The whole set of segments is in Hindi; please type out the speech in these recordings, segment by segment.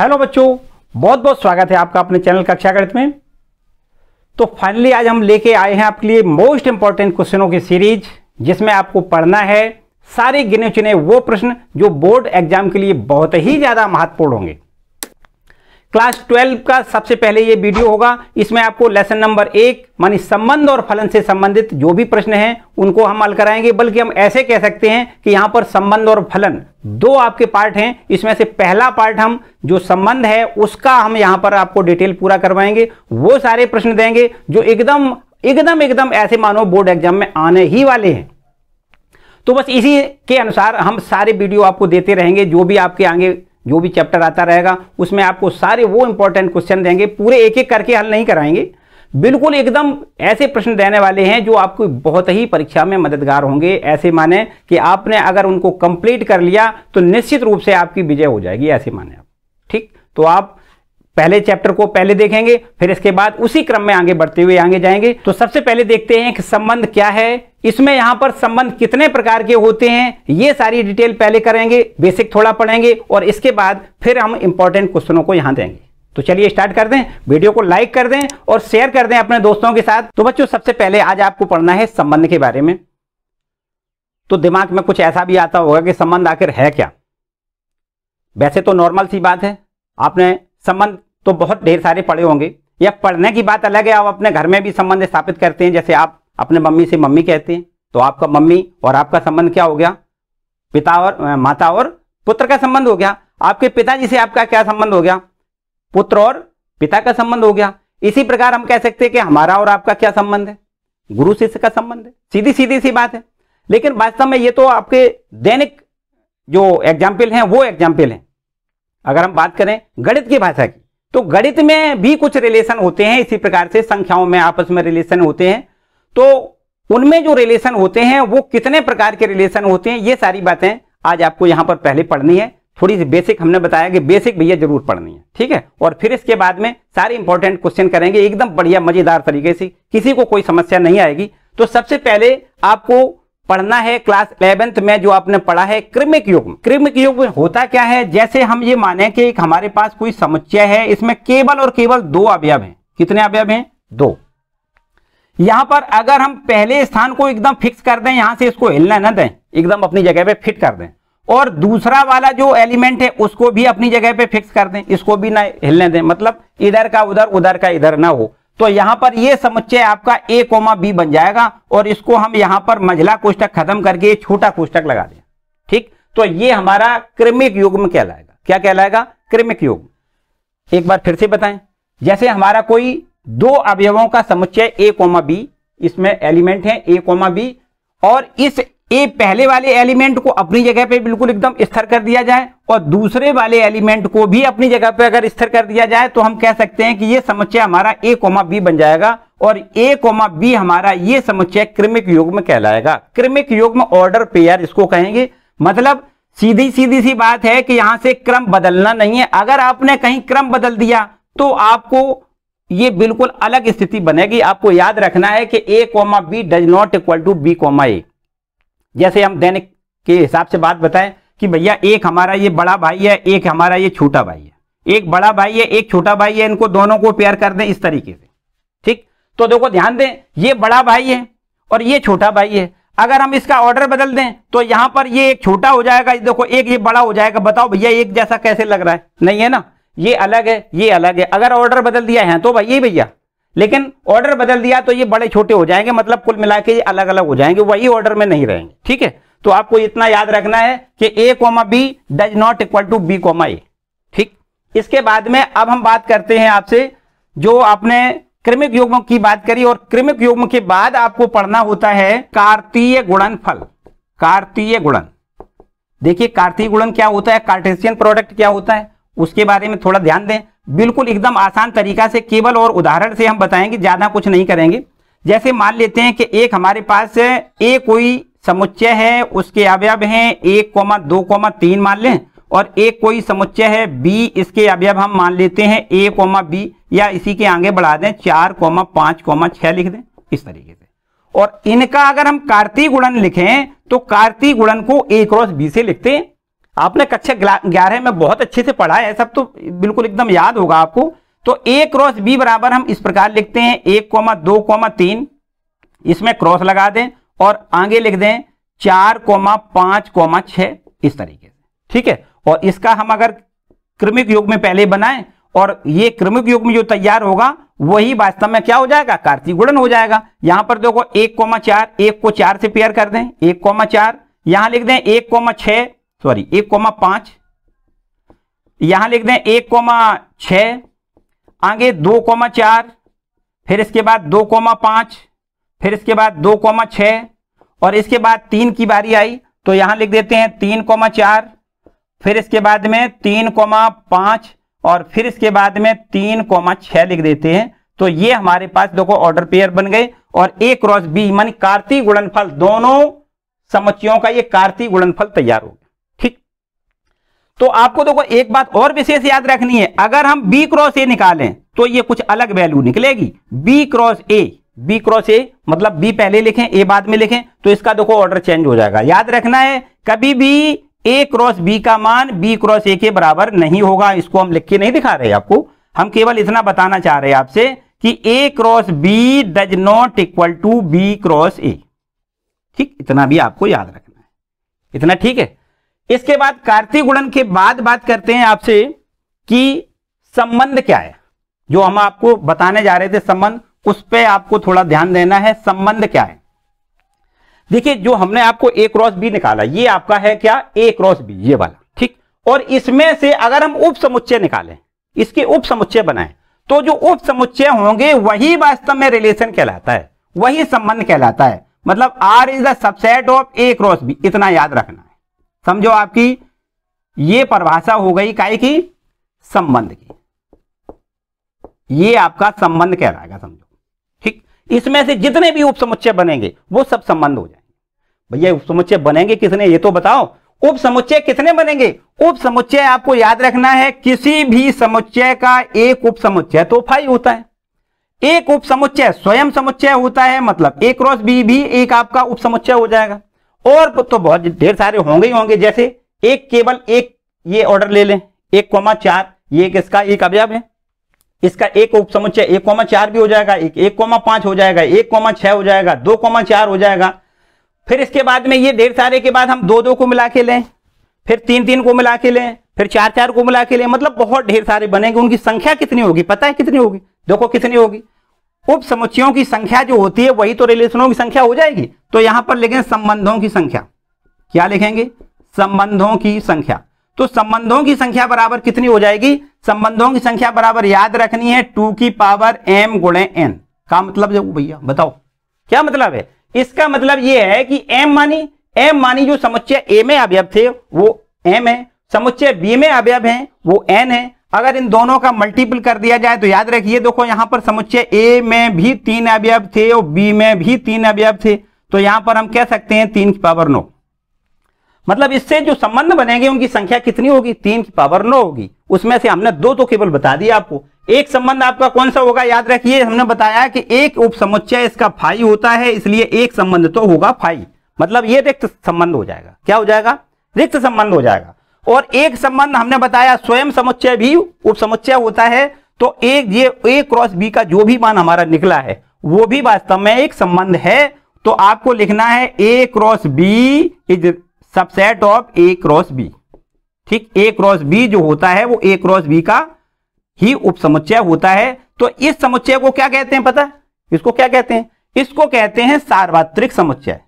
हेलो बच्चों बहुत बहुत स्वागत है आपका अपने चैनल कक्षा गणित में तो फाइनली आज हम लेके आए हैं आपके लिए मोस्ट इंपॉर्टेंट क्वेश्चनों की सीरीज जिसमें आपको पढ़ना है सारे गिने चुने वो प्रश्न जो बोर्ड एग्जाम के लिए बहुत ही ज़्यादा महत्वपूर्ण होंगे क्लास ट्वेल्व का सबसे पहले ये वीडियो होगा इसमें आपको लेसन नंबर एक मानी संबंध और फलन से संबंधित जो भी प्रश्न हैं उनको हम हल कराएंगे बल्कि हम ऐसे कह सकते हैं कि यहाँ पर संबंध और फलन दो आपके पार्ट हैं इसमें से पहला पार्ट हम जो संबंध है उसका हम यहाँ पर आपको डिटेल पूरा करवाएंगे वो सारे प्रश्न देंगे जो एकदम एकदम एकदम ऐसे मानो बोर्ड एग्जाम में आने ही वाले हैं तो बस इसी के अनुसार हम सारे वीडियो आपको देते रहेंगे जो भी आपके आगे जो भी चैप्टर आता रहेगा उसमें आपको सारे वो इंपॉर्टेंट क्वेश्चन देंगे पूरे एक एक करके हल नहीं कराएंगे बिल्कुल एकदम ऐसे प्रश्न देने वाले हैं जो आपको बहुत ही परीक्षा में मददगार होंगे ऐसे माने कि आपने अगर उनको कंप्लीट कर लिया तो निश्चित रूप से आपकी विजय हो जाएगी ऐसे माने आप ठीक तो आप पहले चैप्टर को पहले देखेंगे फिर इसके बाद उसी क्रम में आगे बढ़ते हुए आगे जाएंगे तो सबसे पहले देखते हैं कि संबंध क्या है इसमें यहां पर संबंध कितने प्रकार के होते हैं ये सारी डिटेल पहले करेंगे बेसिक थोड़ा पढ़ेंगे और इसके बाद फिर हम इंपॉर्टेंट क्वेश्चनों को यहां देंगे तो चलिए स्टार्ट कर दें वीडियो को लाइक कर दें और शेयर कर दें अपने दोस्तों के साथ तो बच्चों सबसे पहले आज आपको पढ़ना है संबंध के बारे में तो दिमाग में कुछ ऐसा भी आता होगा कि संबंध आखिर है क्या वैसे तो नॉर्मल सी बात है आपने संबंध तो बहुत ढेर सारे पढ़े होंगे या पढ़ने की बात अलग है आप अपने घर में भी संबंध स्थापित करते हैं जैसे आप अपने मम्मी से मम्मी कहते हैं तो आपका मम्मी और आपका संबंध क्या हो गया पिता और माता और पुत्र का संबंध हो गया आपके पिताजी से आपका क्या संबंध हो गया पुत्र और पिता का संबंध हो गया इसी प्रकार हम कह सकते हैं कि हमारा और आपका क्या संबंध है गुरु शिष्य का संबंध है सीधी सीधी सी बात है लेकिन वास्तव में ये तो आपके दैनिक जो एग्जाम्पल हैं वो एग्जाम्पल हैं अगर हम बात करें गणित की भाषा की तो गणित में भी कुछ रिलेशन होते हैं इसी प्रकार से संख्याओं में आपस में रिलेशन होते हैं तो उनमें जो रिलेशन होते हैं वो कितने प्रकार के रिलेशन होते हैं ये सारी बातें आज आपको यहां पर पहले पढ़नी है थोड़ी सी बेसिक हमने बताया कि बेसिक भैया जरूर पढ़नी है ठीक है और फिर इसके बाद में सारे इंपॉर्टेंट क्वेश्चन करेंगे एकदम बढ़िया मजेदार तरीके से किसी को कोई समस्या नहीं आएगी तो सबसे पहले आपको पढ़ना है क्लास इलेवेंथ में जो आपने पढ़ा है कृमिक युग कृमिक में होता क्या है जैसे हम ये माने कि एक हमारे पास कोई समस्या है इसमें केवल और केवल दो अवयव हैं कितने अवयव हैं दो यहां पर अगर हम पहले स्थान को एकदम फिक्स कर दें यहां से इसको हिलना ना दें एकदम अपनी जगह पे फिट कर दें और दूसरा वाला जो एलिमेंट है उसको भी अपनी जगह पे फिक्स कर दें इसको भी ना हिलने दें मतलब इधर का उधर उधर का इधर ना हो तो यहां पर ये समुच्चय आपका ए कोमा बी बन जाएगा और इसको हम यहां पर मंझला कोष्टक खत्म करके छोटा कोष्टक लगा दें ठीक तो ये हमारा क्रमिक युग्म कहलाएगा क्या कहलाएगा क्रमिक युग्म एक बार फिर से बताएं जैसे हमारा कोई दो अवयवों का समुच्चय ए कोमा बी इसमें एलिमेंट है ए कोमा बी और इस ए पहले वाले एलिमेंट को अपनी जगह पे बिल्कुल एकदम स्थिर कर दिया जाए और दूसरे वाले एलिमेंट को भी अपनी जगह पे अगर स्थिर कर दिया जाए तो हम कह सकते हैं कि ये समुच्चय हमारा ए कोमा बी बन जाएगा और ए कोमा बी हमारा ये समुच्चय क्रमिक योग में कहलाएगा क्रमिक योग में ऑर्डर पेयर इसको कहेंगे मतलब सीधी सीधी सी बात है कि यहां से क्रम बदलना नहीं है अगर आपने कहीं क्रम बदल दिया तो आपको ये बिल्कुल अलग स्थिति बनेगी आपको याद रखना है कि A comma B does not equal to B comma A जैसे हम दैनिक के हिसाब से बात बताएं कि भैया एक हमारा ये बड़ा भाई है एक हमारा ये छोटा भाई है एक बड़ा भाई है एक छोटा भाई है इनको दोनों को प्यार कर दें इस तरीके से ठीक तो देखो ध्यान दें ये बड़ा भाई है और ये छोटा भाई है अगर हम इसका ऑर्डर बदल दें तो यहां पर ये एक छोटा हो जाएगा देखो एक ये बड़ा हो जाएगा बताओ भैया एक जैसा कैसे लग रहा है नहीं है ना ये अलग है ये अलग है अगर ऑर्डर बदल दिया है तो भैया भैया लेकिन ऑर्डर बदल दिया तो ये बड़े छोटे हो जाएंगे मतलब कुल मिला के ये अलग अलग हो जाएंगे वही ऑर्डर में नहीं रहेंगे ठीक है तो आपको इतना याद रखना है कि A comma B does not equal to B comma A ठीक इसके बाद में अब हम बात करते हैं आपसे जो आपने क्रमिक युग्म की बात करी और क्रमिक युग्म के बाद आपको पढ़ना होता है कार्तीय गुणन फल कार्तीय गुणन देखिए कार्तीय गुणन क्या होता है कार्टेशियन प्रोडक्ट क्या होता है उसके बारे में थोड़ा ध्यान दें बिल्कुल एकदम आसान तरीका से केवल और उदाहरण से हम बताएंगे ज़्यादा कुछ नहीं करेंगे जैसे मान लेते हैं कि एक हमारे पास ए कोई समुच्चय है उसके अवयव हैं एक कोमा दो कोमा तीन मान लें और एक कोई समुच्चय है बी इसके अवयव हम मान लेते हैं ए कोमा बी या इसी के आगे बढ़ा दें चार कोमा पांच कोमा छह लिख दें इस तरीके से और इनका अगर हम कार्तीय गुणन लिखें तो कार्तीय गुणन को ए क्रॉस बी से लिखते आपने कक्षा ग्यारह में बहुत अच्छे से पढ़ा है सब तो बिल्कुल एकदम याद होगा आपको तो ए क्रॉस बी बराबर हम इस प्रकार लिखते हैं एक कोमा दो कोमा तीन इसमें क्रॉस लगा दें और आगे लिख दें चार कोमा पांच कोमा छ इस तरीके से ठीक है और इसका हम अगर क्रमिक युग में पहले बनाएं और ये क्रमिक युग में जो तैयार होगा वही वास्तव में क्या हो जाएगा कार्तिक गुणन हो जाएगा यहां पर देखो एक कोमा चार एक को चार से पेयर कर दें एक कोमा चार यहां लिख दें एक कोमा छह सॉरी एक कोमा पांच यहां लिख दें एक कोमा छ आगे दो कोमा चार फिर इसके बाद दो कोमा पांच फिर इसके बाद दो कोमा छ और इसके बाद तीन की बारी आई तो यहां लिख देते हैं तीन कोमा चार फिर इसके बाद में तीन कोमा पांच और फिर इसके बाद में तीन कोमा छह लिख देते हैं तो ये हमारे पास देखो ऑर्डर पेयर बन गए और ए क्रॉस बी मानी कार्तिक गुणनफल दोनों समुचियों का ये कार्तिक गुणनफल तैयार हो तो आपको देखो एक बात और विशेष याद रखनी है अगर हम बी क्रॉस ए निकालें तो ये कुछ अलग वैल्यू निकलेगी B cross A B cross A मतलब बी पहले लिखें ए बाद में लिखें तो इसका देखो ऑर्डर चेंज हो जाएगा याद रखना है कभी भी ए क्रॉस बी का मान बी क्रॉस ए के बराबर नहीं होगा इसको हम लिख के नहीं दिखा रहे आपको हम केवल इतना बताना चाह रहे हैं आपसे कि A cross B does not equal to B cross A ठीक इतना भी आपको याद रखना है इतना ठीक है इसके बाद कार्तिक गुणन के बाद बात करते हैं आपसे कि संबंध क्या है जो हम आपको बताने जा रहे थे संबंध उस पर आपको थोड़ा ध्यान देना है संबंध क्या है देखिए जो हमने आपको ए क्रॉस बी निकाला ये आपका है क्या ए क्रॉस बी ये वाला ठीक और इसमें से अगर हम उप समुच्चय निकालें इसके उप समुच्चय बनाए तो जो उप समुच्चय होंगे वही वास्तव में रिलेशन कहलाता है वही संबंध कहलाता है मतलब R is the subset of A cross B इतना याद रखना समझो आपकी ये परिभाषा हो गई काय की संबंध की ये आपका संबंध कहलाएगा समझो ठीक इसमें से जितने भी उपसमुच्चय बनेंगे वो सब संबंध हो जाएंगे भैया उपसमुच्चय बनेंगे किसने ये तो बताओ उपसमुच्चय कितने बनेंगे उपसमुच्चय आपको याद रखना है किसी भी समुच्चय का एक उपसमुच्चय तो फाइव होता है एक उपसमुच्चय स्वयं समुच्चय होता है मतलब ए क्रॉस बी भी एक आपका उपसमुच्चय हो जाएगा और तो, तो बहुत ढेर सारे होंगे ही होंगे जैसे एक केवल एक ये ऑर्डर ले लें एक कोमा चार ये एक एक अवयव है इसका एक उप समुचय एक कोमा चार भी हो जाएगा एक एक कोमा पांच हो जाएगा एक कोमा छह हो जाएगा दो कोमा चार हो जाएगा फिर इसके बाद में ये ढेर सारे के बाद हम दो दो को मिला के लें फिर तीन तीन को मिला के लें फिर चार चार को मिला के लें मतलब बहुत ढेर सारे बनेंगे उनकी संख्या कितनी होगी पता है कितनी होगी देखो कितनी होगी उप समुच्चयों की संख्या जो होती है वही तो रिलेशनों की संख्या हो जाएगी तो यहां पर लिखें संबंधों की संख्या क्या लिखेंगे संबंधों की संख्या तो संबंधों की संख्या बराबर कितनी हो जाएगी संबंधों की संख्या बराबर याद रखनी है टू की पावर एम गुणे एन का मतलब भैया बताओ क्या मतलब है इसका मतलब यह है कि एम मानी एम मानी जो समुच्चय ए में अवयव थे वो एम है समुच्चय बी में अवयव है वो एन है अगर इन दोनों का मल्टीपल कर दिया जाए तो याद रखिए देखो यहां पर समुच्चय ए में भी तीन अवयव थे और बी में भी तीन अवयव थे तो यहां पर हम कह सकते हैं तीन की पावर नौ मतलब इससे जो संबंध बनेंगे उनकी संख्या कितनी होगी तीन की पावर नौ होगी उसमें से हमने दो तो केवल बता दिया आपको एक संबंध आपका कौन सा होगा याद रखिए हमने बताया कि एक उप समुच्चय इसका फाई होता है इसलिए एक संबंध तो होगा फाई मतलब ये रिक्त संबंध हो जाएगा क्या हो जाएगा रिक्त संबंध हो जाएगा और एक संबंध हमने बताया स्वयं समुच्चय भी उप समुच्चय होता है तो एक ये ए क्रॉस बी का जो भी मान हमारा निकला है वो भी वास्तव में एक संबंध है तो आपको लिखना है A cross B is subset of A cross B ठीक ए क्रॉस बी जो होता है वो ए क्रॉस बी का ही उप समुच्चय होता है तो इस समुच्चय को क्या कहते हैं पता इसको क्या कहते हैं इसको कहते हैं सार्वत्रिक समुच्चय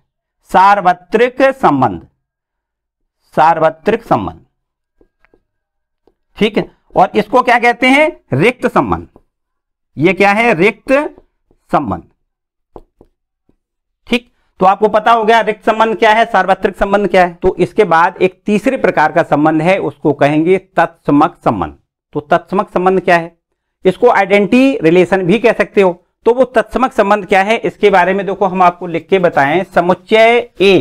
सार्वत्रिक संबंध सार्वत्रिक संबंध ठीक है और इसको क्या कहते हैं रिक्त संबंध ये क्या है रिक्त संबंध ठीक तो आपको पता हो गया रिक्त संबंध क्या है सार्वत्रिक संबंध क्या है तो इसके बाद एक तीसरे प्रकार का संबंध है उसको कहेंगे तत्समक संबंध तो तत्समक संबंध क्या है इसको आइडेंटिटी रिलेशन भी कह सकते हो तो वो तत्समक संबंध क्या है इसके बारे में देखो हम आपको लिख के बताएं समुच्चय ए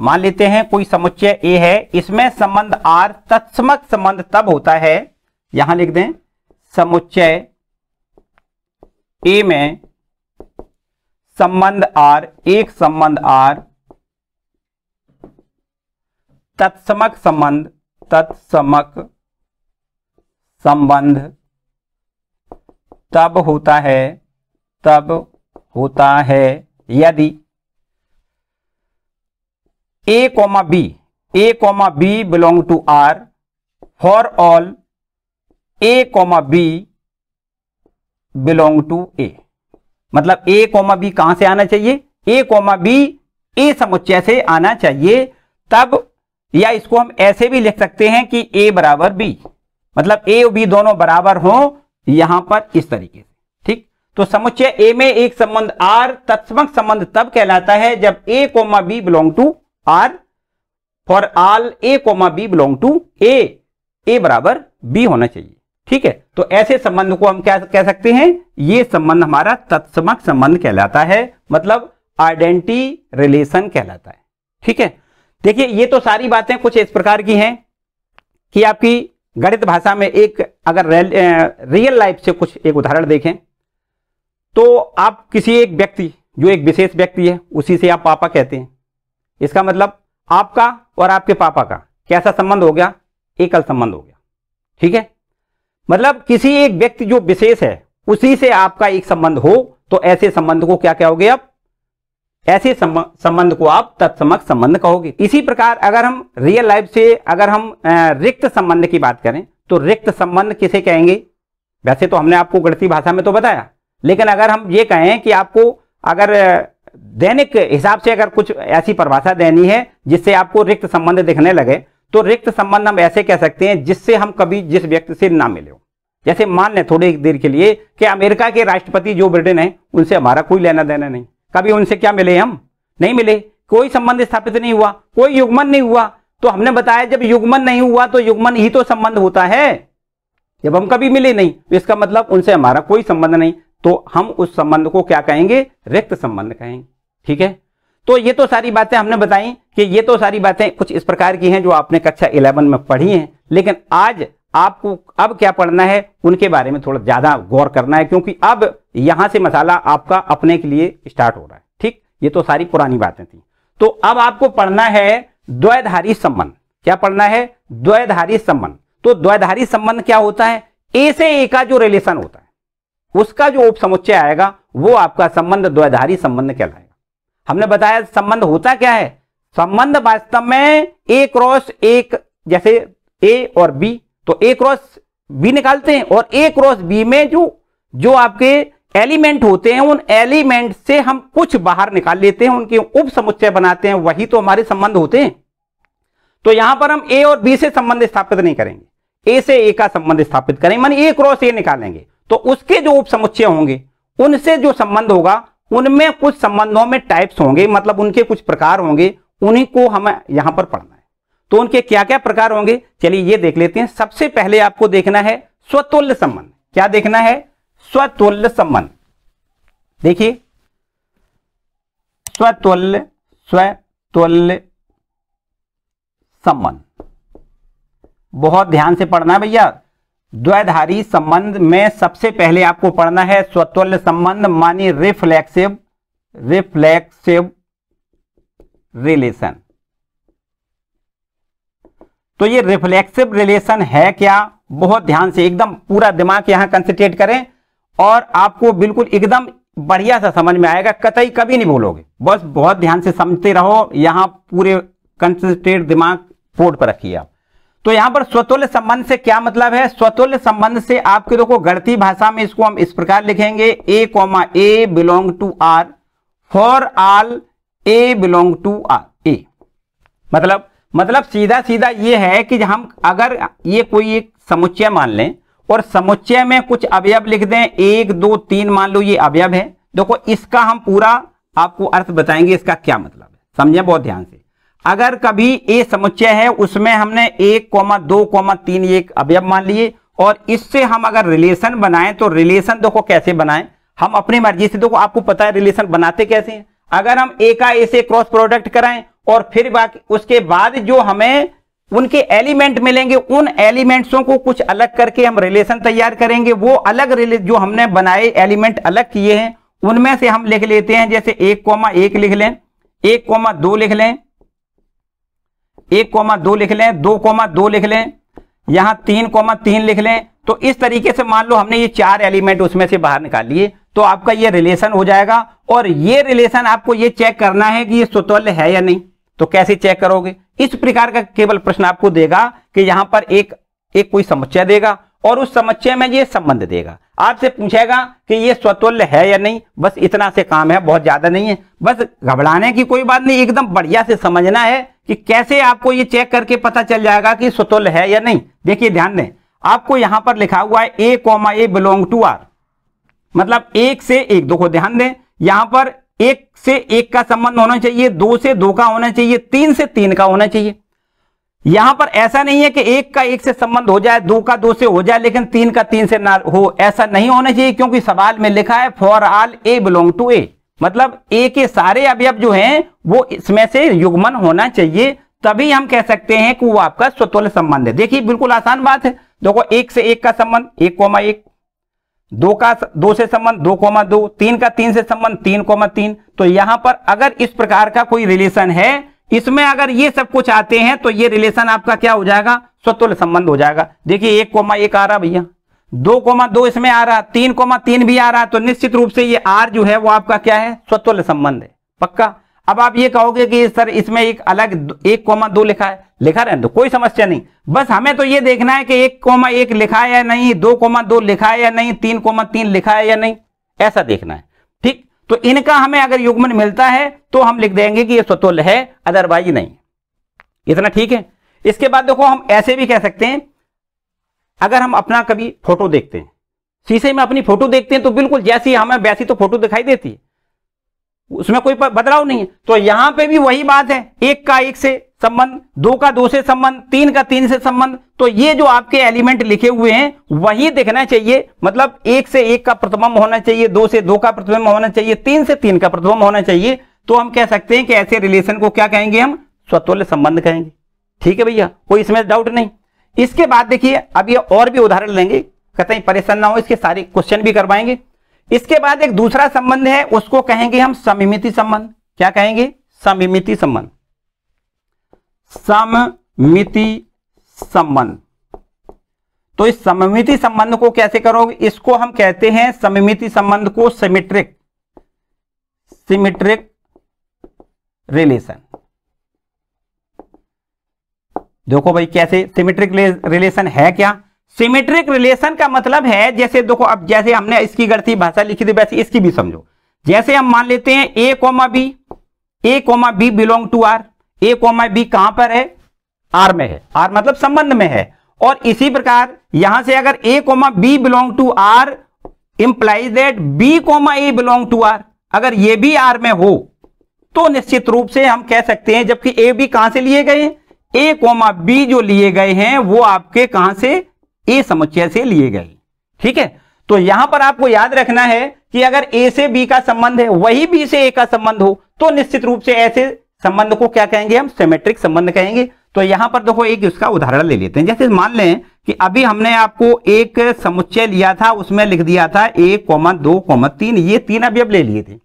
मान लेते हैं कोई समुच्चय ए है इसमें संबंध आर तत्समक संबंध तब होता है यहां लिख दें समुच्चय ए में संबंध आर एक संबंध आर तत्समक संबंध तत्समक संबंध तब होता है तब होता है यदि A comma B A comma B belong to R for all A comma B belong to A मतलब ए कॉमा बी कहां से आना चाहिए ए कॉमा बी ए समुच्चय से आना चाहिए तब या इसको हम ऐसे भी लिख सकते हैं कि ए बराबर बी मतलब ए और बी दोनों बराबर हो यहां पर इस तरीके से ठीक तो समुच्चय ए में एक संबंध आर तत्समक संबंध तब कहलाता है जब A comma B belong to R for all A comma B belong to A A बराबर बी होना चाहिए ठीक है तो ऐसे संबंध को हम क्या कह सकते हैं ये संबंध हमारा तत्समक संबंध कहलाता है मतलब आइडेंटी रिलेशन कहलाता है ठीक है देखिए ये तो सारी बातें कुछ इस प्रकार की हैं कि आपकी गणित भाषा में एक अगर रियल लाइफ से कुछ एक उदाहरण देखें तो आप किसी एक व्यक्ति जो एक विशेष व्यक्ति है उसी से आप पापा कहते हैं इसका मतलब आपका और आपके पापा का कैसा संबंध हो गया एकल संबंध हो गया ठीक है मतलब किसी एक व्यक्ति जो विशेष है उसी से आपका एक संबंध हो तो ऐसे संबंध को क्या कहोगे आप ऐसे संबंध को आप तत्समक संबंध कहोगे इसी प्रकार अगर हम रियल लाइफ से अगर हम रिक्त संबंध की बात करें तो रिक्त संबंध किसे कहेंगे वैसे तो हमने आपको गणती भाषा में तो बताया लेकिन अगर हम ये कहें कि आपको अगर दैनिक हिसाब से अगर कुछ ऐसी परिभाषा देनी है जिससे आपको रिक्त संबंध दिखने लगे तो रिक्त संबंध हम ऐसे कह सकते हैं जिससे हम कभी जिस व्यक्ति से ना मिले हो जैसे मान लें थोड़ी देर के लिए कि अमेरिका के राष्ट्रपति जो ब्रिटेन है उनसे हमारा कोई लेना देना नहीं कभी उनसे क्या मिले हम नहीं मिले कोई संबंध स्थापित नहीं हुआ कोई युग्मन नहीं हुआ तो हमने बताया जब युग्मन नहीं हुआ तो युग्मन ही तो संबंध होता है जब हम कभी मिले नहीं तो इसका मतलब उनसे हमारा कोई संबंध नहीं तो हम उस संबंध को क्या कहेंगे रिक्त संबंध कहेंगे ठीक है तो ये तो सारी बातें हमने बताई कि ये तो सारी बातें कुछ इस प्रकार की हैं जो आपने कक्षा इलेवन में पढ़ी हैं लेकिन आज आपको अब क्या पढ़ना है उनके बारे में थोड़ा ज़्यादा गौर करना है क्योंकि अब यहां से मसाला आपका अपने के लिए स्टार्ट हो रहा है ठीक ये तो सारी पुरानी बातें थी तो अब आपको पढ़ना है द्वैधारी संबंध क्या पढ़ना है द्वैधारी संबंध तो द्वैधारी संबंध क्या होता है ए से ए का जो रिलेशन होता है उसका जो समुच्चय आएगा वो आपका संबंध द्वैधारी संबंध कहलाएगा हमने बताया संबंध होता क्या है संबंध वास्तव में ए क्रॉस एक जैसे ए और बी तो ए क्रॉस बी निकालते हैं और ए क्रॉस बी में जो जो आपके एलिमेंट होते हैं उन एलिमेंट से हम कुछ बाहर निकाल लेते हैं उनके उप समुच्चय बनाते हैं वही तो हमारे संबंध होते हैं तो यहां पर हम ए और बी से संबंध स्थापित नहीं करेंगे ए से ए का संबंध स्थापित करेंगे मानी ए क्रॉस ए निकालेंगे तो उसके जो उप समुच्चय होंगे उनसे जो संबंध होगा उनमें कुछ संबंधों में टाइप्स होंगे मतलब उनके कुछ प्रकार होंगे उन्हीं को हमें यहां पर पढ़ना है तो उनके क्या क्या प्रकार होंगे चलिए ये देख लेते हैं सबसे पहले आपको देखना है स्वतुल्य संबंध क्या देखना है स्वतुल्य संबंध देखिए स्वतुल्य स्वतुल्य संबंध बहुत ध्यान से पढ़ना है भैया द्वैधारी संबंध में सबसे पहले आपको पढ़ना है स्वतुल्य संबंध मानी रिफ्लेक्सिव रिफ्लेक्सिव रिलेशन तो ये रिफ्लेक्सिव रिलेशन है क्या बहुत ध्यान से एकदम पूरा दिमाग यहां कंसेंट्रेट करें और आपको बिल्कुल एकदम बढ़िया सा समझ में आएगा कतई कभी नहीं बोलोगे बस बहुत ध्यान से समझते रहो यहां पूरे कंसेंट्रेट दिमाग पोर्ट पर रखिए आप तो यहां पर स्वतुल्य संबंध से क्या मतलब है स्वतुल्य संबंध से आपके देखो गणती भाषा में इसको हम इस प्रकार लिखेंगे A comma A belong to R for all A belong to R A मतलब मतलब सीधा सीधा ये है कि हम अगर ये कोई एक समुच्चय मान लें और समुच्चय में कुछ अवयव लिख दें एक दो तीन मान लो ये अवयव है देखो इसका हम पूरा आपको अर्थ बताएंगे इसका क्या मतलब है समझे बहुत ध्यान से अगर कभी ए समुच्चय है उसमें हमने एक कोमा दो कोमा तीन ये अवयव मान लिए और इससे हम अगर रिलेशन बनाए तो रिलेशन देखो कैसे बनाए हम अपनी मर्जी से देखो आपको पता है रिलेशन बनाते कैसे हैं अगर हम ए का ए से क्रॉस प्रोडक्ट कराएं और फिर बाकी उसके बाद जो हमें उनके एलिमेंट मिलेंगे उन एलिमेंट्सों को कुछ अलग करके हम रिलेशन तैयार करेंगे वो अलग जो हमने बनाए एलिमेंट अलग किए हैं उनमें से हम लिख लेते हैं जैसे एक कोमा एक लिख लें एक कोमा दो लिख लें एक कोमा दो लिख लें दो कोमा दो लिख लें यहां तीन कोमा तीन लिख लें तो इस तरीके से मान लो हमने ये चार एलिमेंट उसमें से बाहर निकाल लिए तो आपका ये रिलेशन हो जाएगा और ये रिलेशन आपको ये चेक करना है कि ये स्वतुल्य है या नहीं तो कैसे चेक करोगे इस प्रकार का केवल प्रश्न आपको देगा कि यहां पर एक एक कोई समस्या देगा और उस समस्या में ये संबंध देगा आपसे पूछेगा कि ये स्वतुल्य है या नहीं बस इतना से काम है बहुत ज्यादा नहीं है बस घबराने की कोई बात नहीं एकदम बढ़िया से समझना है कि कैसे आपको ये चेक करके पता चल जाएगा कि स्वतुल है या नहीं देखिए ध्यान दें आपको यहां पर लिखा हुआ है A comma A belong to R मतलब एक से एक दो को ध्यान दें यहां पर एक से एक का संबंध होना चाहिए दो से दो का होना चाहिए तीन से तीन का होना चाहिए यहां पर ऐसा नहीं है कि एक का एक से संबंध हो जाए दो का दो से हो जाए लेकिन तीन का तीन से ना हो ऐसा नहीं होना चाहिए क्योंकि सवाल में लिखा है for all A belong to A मतलब ए के सारे अवयव जो हैं वो इसमें से युग्मन होना चाहिए तभी हम कह सकते हैं कि वो आपका स्वतुल्य संबंध है देखिए बिल्कुल आसान बात है देखो एक से एक का संबंध एक कोमा एक दो का दो से संबंध दो कोमा दो तीन का तीन से संबंध तीन कोमा तीन तो यहां पर अगर इस प्रकार का कोई रिलेशन है इसमें अगर ये सब कुछ आते हैं तो ये रिलेशन आपका क्या हो जाएगा स्वतुल्य संबंध हो जाएगा देखिए एक कोमा एक आ रहा भैया दो कोमा दो इसमें आ रहा तीन कोमा तीन भी आ रहा तो निश्चित रूप से ये आर जो है वो आपका क्या है स्वतुल्य संबंध है पक्का अब आप ये कहोगे कि सर इसमें एक अलग एक कोमा दो लिखा है लिखा रहे तो कोई समस्या नहीं बस हमें तो ये देखना है कि एक कोमा एक लिखा है या नहीं दो कोमा दो लिखा है या नहीं तीन कोमा तीन लिखा है या नहीं ऐसा देखना है ठीक तो इनका हमें अगर युग्मन मिलता है तो हम लिख देंगे कि ये स्वतुल्य है अदरवाइज नहीं इतना ठीक है इसके बाद देखो हम ऐसे भी कह सकते हैं अगर हम अपना कभी फोटो देखते हैं शीशे में अपनी फोटो देखते हैं तो बिल्कुल जैसी हमें वैसी तो फोटो दिखाई देती है उसमें कोई बदलाव नहीं है तो यहां पे भी वही बात है एक का एक से संबंध दो का दो से संबंध तीन का तीन से संबंध तो ये जो आपके एलिमेंट लिखे हुए हैं वही दिखना चाहिए मतलब एक से एक का प्रतिबंब होना चाहिए दो से दो का प्रतिबंब होना चाहिए तीन से तीन का प्रतिबंब होना चाहिए तो हम कह सकते हैं कि ऐसे रिलेशन को क्या कहेंगे हम स्वतुल्य संबंध कहेंगे ठीक है भैया कोई इसमें डाउट नहीं इसके बाद देखिए अब ये और भी उदाहरण लेंगे कतई परेशान ना हो इसके सारे क्वेश्चन भी करवाएंगे इसके बाद एक दूसरा संबंध है उसको कहेंगे हम समिमिति संबंध क्या कहेंगे समिमिति संबंध सममिति संबंध तो इस समिति संबंध को कैसे करोगे इसको हम कहते हैं समिमिति संबंध को सिमेट्रिक सिमेट्रिक रिलेशन देखो भाई कैसे सिमेट्रिक रिलेशन है क्या सिमेट्रिक रिलेशन का मतलब है जैसे देखो अब जैसे हमने इसकी गणती भाषा लिखी थी वैसे इसकी भी समझो जैसे हम मान लेते हैं A comma B A comma B belong to R A comma B कहां पर है आर में है आर मतलब संबंध में है और इसी प्रकार यहां से अगर A comma B belong to R implies that B comma A belong to R अगर ये भी आर में हो तो निश्चित रूप से हम कह सकते हैं जबकि ए बी कहां से लिए गए हैं ए कोमा बी जो लिए गए हैं वो आपके कहां से ए समुच्चय से लिए गए ठीक है तो यहां पर आपको याद रखना है कि अगर ए से बी का संबंध है वही बी से ए का संबंध हो तो निश्चित रूप से ऐसे संबंध को क्या कहेंगे हम सिमेट्रिक संबंध कहेंगे तो यहां पर देखो एक उसका उदाहरण ले लेते हैं जैसे मान लें कि अभी हमने आपको एक समुच्चय लिया था उसमें लिख दिया था ए कोमा दो कोमा तीन ये तीन अभी अब ले लिए थे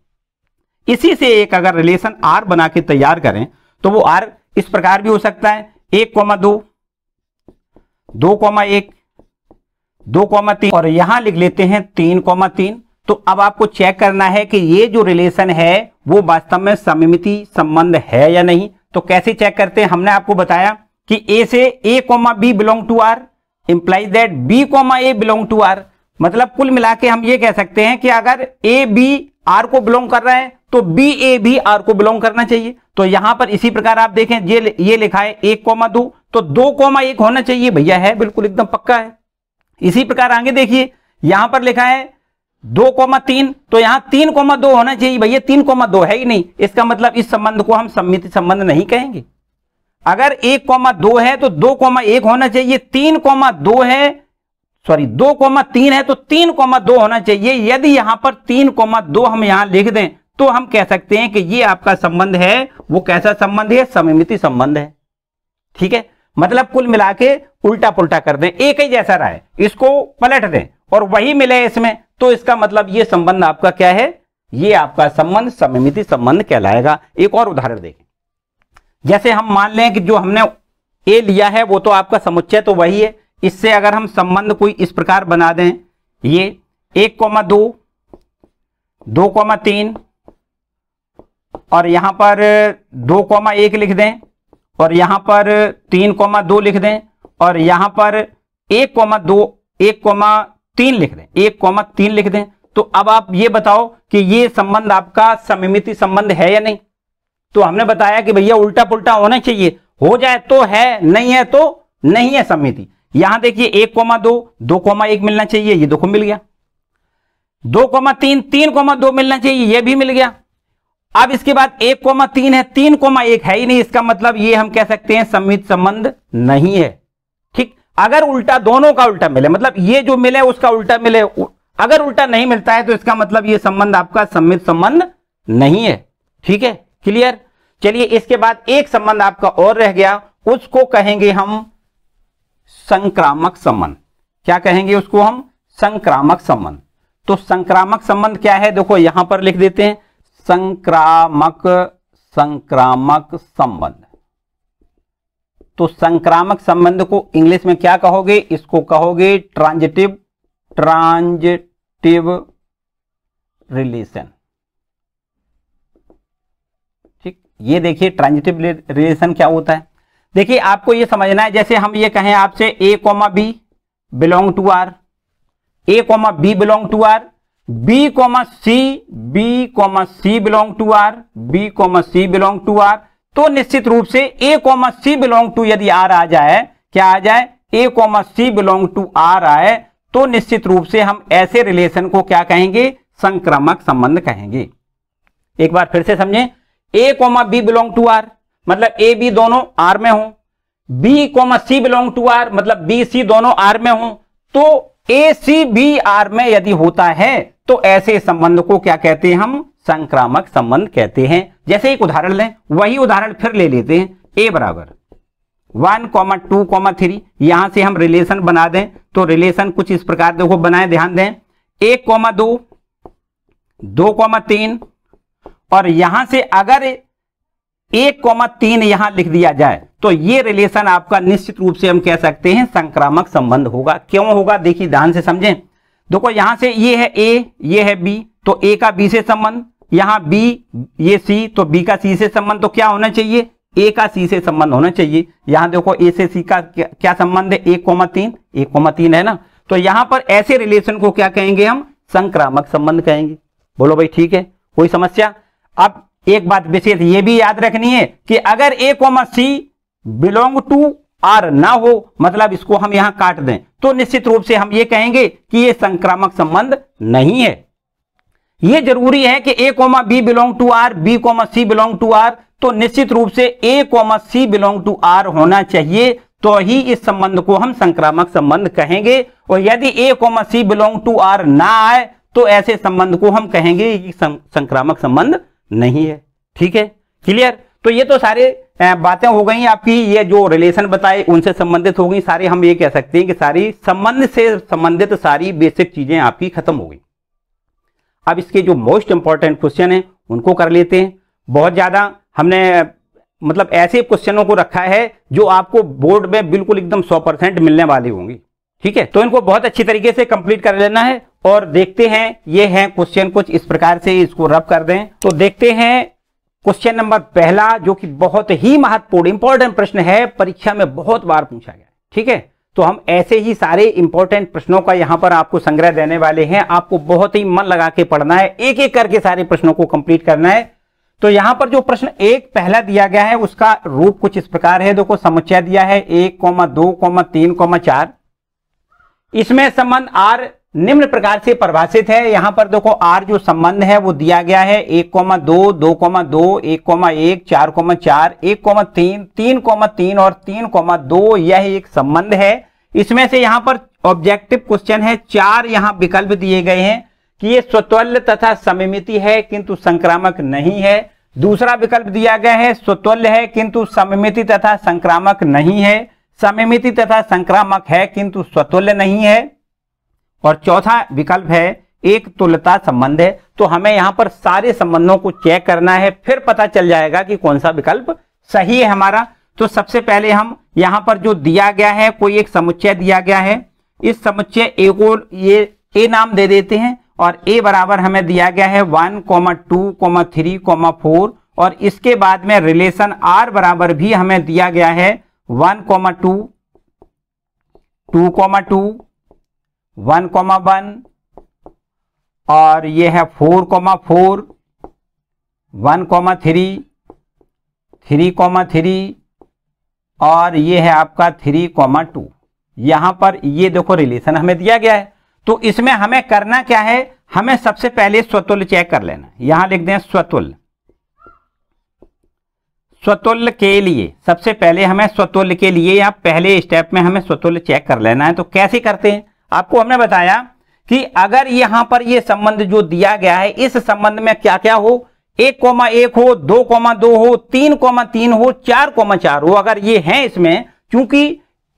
इसी से एक अगर रिलेशन आर बना के तैयार करें तो वो आर इस प्रकार भी हो सकता है एक कौमा दो दो कौमा एक दो कौमा तीन और यहां लिख लेते हैं तीन कौमा तीन तो अब आपको चेक करना है कि ये जो रिलेशन है वो वास्तव में सममिति संबंध है या नहीं तो कैसे चेक करते हैं हमने आपको बताया कि ए से A comma B belong to R implies that B comma A belong to R मतलब कुल मिला के हम ये कह सकते हैं कि अगर ए बी आर को बिलोंग कर रहा है तो बी ए भी आर को बिलोंग करना चाहिए तो यहां पर इसी प्रकार आप देखें ये ये लिखा है एक कोमा दो तो दो कोमा एक होना चाहिए भैया है बिल्कुल एकदम पक्का है इसी प्रकार आगे देखिए यहां पर लिखा है दो कोमा तीन तो यहां तीन कोमा दो होना चाहिए भैया तीन कोमा दो है ही नहीं इसका मतलब इस संबंध को हम सम्मित संबंध नहीं कहेंगे अगर एक कोमा दो है तो दो कोमा एक होना चाहिए तीन कोमा दो है सॉरी दो कोमा तीन है तो तीन कोमा दो होना चाहिए यदि यहां पर तीन कोमा दो हम यहां लिख दें तो हम कह सकते हैं कि ये आपका संबंध है वो कैसा संबंध है सममिति संबंध है ठीक है मतलब कुल मिला के उल्टा पुलटा कर दें एक ही जैसा रहा है इसको पलट दें और वही मिले इसमें तो इसका मतलब ये संबंध आपका क्या है ये आपका संबंध सममिति संबंध कहलाएगा एक और उदाहरण देखें जैसे हम मान लें कि जो हमने ए लिया है वो तो आपका समुच्चय तो वही है इससे अगर हम संबंध कोई इस प्रकार बना दें ये एक कोमा दो दो कोमा तीन और यहां पर दो कौमा एक लिख दें और यहां पर तीन कोमा दो लिख दें और यहां पर एक कोमा दो एक कोमा तीन लिख दें एक कोमा तीन लिख दें तो अब आप ये बताओ कि ये संबंध आपका समिमिति संबंध है या नहीं तो हमने बताया कि भैया उल्टा पुल्टा होना चाहिए हो जाए तो है नहीं है तो नहीं है समिति यहां देखिए एक कोमा दो दो कोमा एक मिलना चाहिए ये दो को मिल गया दो कोमा तीन तीन कोमा दो मिलना चाहिए ये भी मिल गया अब इसके बाद एक कोमा तीन है तीन कोमा एक है ही नहीं इसका मतलब ये हम कह सकते हैं सम्मित संबंध नहीं है ठीक अगर उल्टा दोनों का उल्टा मिले मतलब ये जो मिले उसका उल्टा मिले अगर उल्टा नहीं मिलता है तो इसका मतलब ये संबंध आपका सम्मित संबंध नहीं है ठीक है क्लियर चलिए इसके बाद एक संबंध आपका और रह गया उसको कहेंगे हम संक्रामक संबंध क्या कहेंगे उसको हम संक्रामक संबंध तो संक्रामक संबंध क्या है देखो यहां पर लिख देते हैं संक्रामक संक्रामक संबंध तो संक्रामक संबंध को इंग्लिश में क्या कहोगे इसको कहोगे ट्रांजिटिव ट्रांजिटिव रिलेशन ठीक ये देखिए ट्रांजिटिव रिलेशन क्या होता है देखिए आपको ये समझना है जैसे हम ये कहें आपसे A comma B belong to R A comma B belong to R B comma C B comma C belong to R B comma C belong to R तो निश्चित रूप से A comma C belong to यदि आर आ जाए क्या आ जाए A comma C belong to R आए तो निश्चित रूप से हम ऐसे रिलेशन को क्या कहेंगे संक्रामक संबंध कहेंगे एक बार फिर से समझे A comma B belong to R मतलब ए बी दोनों आर में हो B comma C belong to R मतलब बी सी दोनों आर में हो तो ए सी बी आर में यदि होता है तो ऐसे संबंध को क्या कहते हैं हम संक्रामक संबंध कहते हैं जैसे एक उदाहरण लें वही उदाहरण फिर ले लेते हैं ए बराबर one comma two comma three यहां से हम रिलेशन बना दें तो रिलेशन कुछ इस प्रकार देखो बनाए ध्यान दें एक कॉमा दो दो कॉमा तीन और यहां से अगर एक कॉमा तीन यहां लिख दिया जाए तो ये रिलेशन आपका निश्चित रूप से हम कह सकते हैं संक्रामक संबंध होगा क्यों होगा देखिए ध्यान से समझें देखो यहां से ये है ए ये है बी तो ए का बी से संबंध यहां बी ये सी तो बी का सी से संबंध तो क्या होना चाहिए ए का सी से संबंध होना चाहिए यहां देखो ए से सी का क्या, संबंध है एक कोमा तीन एक कोमा तीन है ना तो यहां पर ऐसे रिलेशन को क्या कहेंगे हम संक्रामक संबंध कहेंगे बोलो भाई ठीक है कोई समस्या अब एक बात विशेष ये भी याद रखनी है कि अगर A comma C belong to R ना हो मतलब इसको हम यहां काट दें तो निश्चित रूप से हम ये कहेंगे कि ये संक्रामक संबंध नहीं है ये जरूरी है कि A comma B belong to R B coma C belong to R तो निश्चित रूप से A comma C belong to R होना चाहिए तो ही इस संबंध को हम संक्रामक संबंध कहेंगे और यदि A comma C belong to R ना आए तो ऐसे संबंध को हम कहेंगे संक्रामक संबंध नहीं है ठीक है क्लियर तो ये तो सारे बातें हो गई आपकी ये जो रिलेशन बताए उनसे संबंधित हो गई सारे हम ये कह सकते हैं कि सारी संबंध से संबंधित सारी बेसिक चीजें आपकी खत्म हो गई अब इसके जो मोस्ट इंपॉर्टेंट क्वेश्चन है उनको कर लेते हैं बहुत ज्यादा हमने मतलब ऐसे क्वेश्चनों को रखा है जो आपको बोर्ड में बिल्कुल एकदम सौ परसेंट मिलने वाली होंगी ठीक है तो इनको बहुत अच्छी तरीके से कंप्लीट कर लेना है और देखते हैं ये हैं क्वेश्चन कुछ इस प्रकार से इसको रब कर दें तो देखते हैं क्वेश्चन नंबर पहला जो कि बहुत ही महत्वपूर्ण इंपॉर्टेंट प्रश्न है परीक्षा में बहुत बार पूछा गया ठीक है तो हम ऐसे ही सारे इंपॉर्टेंट प्रश्नों का यहां पर आपको संग्रह देने वाले हैं आपको बहुत ही मन लगा के पढ़ना है एक एक करके सारे प्रश्नों को कंप्लीट करना है तो यहां पर जो प्रश्न एक पहला दिया गया है उसका रूप कुछ इस प्रकार है देखो समुच्चय दिया है एक कौमा दो कौमा तीन कौमा चार इसमें संबंध आर निम्न प्रकार से परिभाषित है यहां पर देखो आर जो संबंध है वो दिया गया है एक कोमा दो दो कोमा दो एक कोमा एक चार कोमा चार एक कोमा तीन तीन कोमा तीन और तीन कोमा दो यह एक संबंध है इसमें से यहां पर ऑब्जेक्टिव क्वेश्चन है चार यहां विकल्प दिए गए हैं कि ये स्वतुल्य तथा सममिति है किंतु संक्रामक नहीं है दूसरा विकल्प दिया गया है स्वतुल्य है किंतु सममिति तथा संक्रामक नहीं है सममिति तथा संक्रामक है किंतु स्वतुल्य नहीं है और चौथा विकल्प है एक तुलता संबंध है तो हमें यहां पर सारे संबंधों को चेक करना है फिर पता चल जाएगा कि कौन सा विकल्प सही है हमारा तो सबसे पहले हम यहां पर जो दिया गया है कोई एक समुच्चय दिया गया है इस समुच्चय ए को ये ए नाम दे देते हैं और ए बराबर हमें दिया गया है one comma two comma three comma four और इसके बाद में रिलेशन आर बराबर भी हमें दिया गया है one comma two two comma two one comma one और ये है four comma four one comma three three comma three और ये है आपका थ्री कोमा टू यहां पर ये देखो रिलेशन हमें दिया गया है तो इसमें हमें करना क्या है हमें सबसे पहले स्वतुल्य चेक कर लेना यहां लिख दें स्वतुल्य स्वतुल्य के लिए सबसे पहले हमें स्वतुल्य के लिए या पहले स्टेप में हमें स्वतुल्य चेक कर लेना है तो कैसे करते हैं आपको हमने बताया कि अगर यहां पर यह संबंध जो दिया गया है इस संबंध में क्या क्या हो एक कोमा एक हो दो कोमा दो हो तीन कोमा तीन हो चार कोमा चार हो अगर ये है इसमें क्योंकि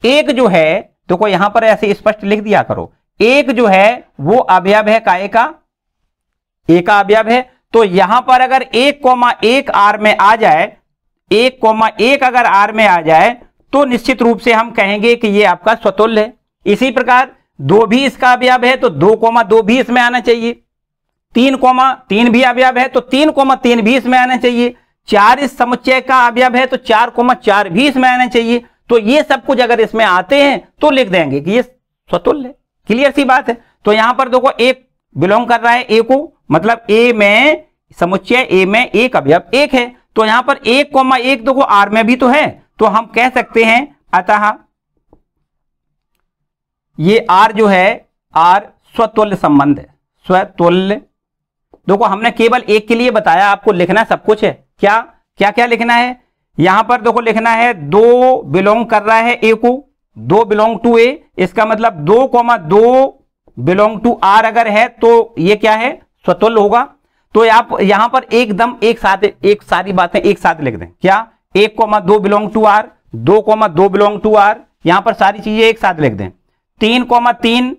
एक जो है देखो तो यहां पर ऐसे स्पष्ट लिख दिया करो एक जो है वो अवयव है काय का एक का अवयव है तो यहां पर अगर एक कोमा एक आर में आ जाए एक कोमा एक अगर आर में आ जाए तो निश्चित रूप से हम कहेंगे कि ये आपका स्वतुल्य है इसी प्रकार दो भी इसका अवयव है तो दो कोमा दो भी इसमें आना चाहिए तीन कोमा तीन भी अवयव है तो तीन कोमा तीन भी इसमें आना चाहिए चार इस समुच्चय का अवयव है तो चार कोमा चार भी इसमें आना चाहिए तो ये सब कुछ अगर इसमें आते हैं तो लिख देंगे कि ये स्वतुल्य क्लियर सी बात है तो यहां पर देखो ए बिलोंग कर रहा है ए को मतलब ए में समुच्चय ए में एक अवयव एक है तो यहां पर एक कोमा एक देखो आर में भी तो है तो हम कह सकते हैं अतः ये आर जो है आर स्वतुल्य संबंध है स्वतुल्य देखो हमने केवल एक के लिए बताया आपको लिखना सब कुछ है क्या क्या क्या लिखना है यहां पर देखो लिखना है दो बिलोंग कर रहा है ए को दो बिलोंग टू ए इसका मतलब दो कौमा दो बिलोंग टू आर अगर है तो ये क्या है स्वतुल्य होगा तो आप यहां पर एकदम एक साथ एक सारी बातें एक साथ लिख दें क्या एक कॉमा दो बिलोंग टू आर दो कौमा दो बिलोंग टू आर यहां पर सारी चीजें एक साथ लिख दें तीन कोमा तीन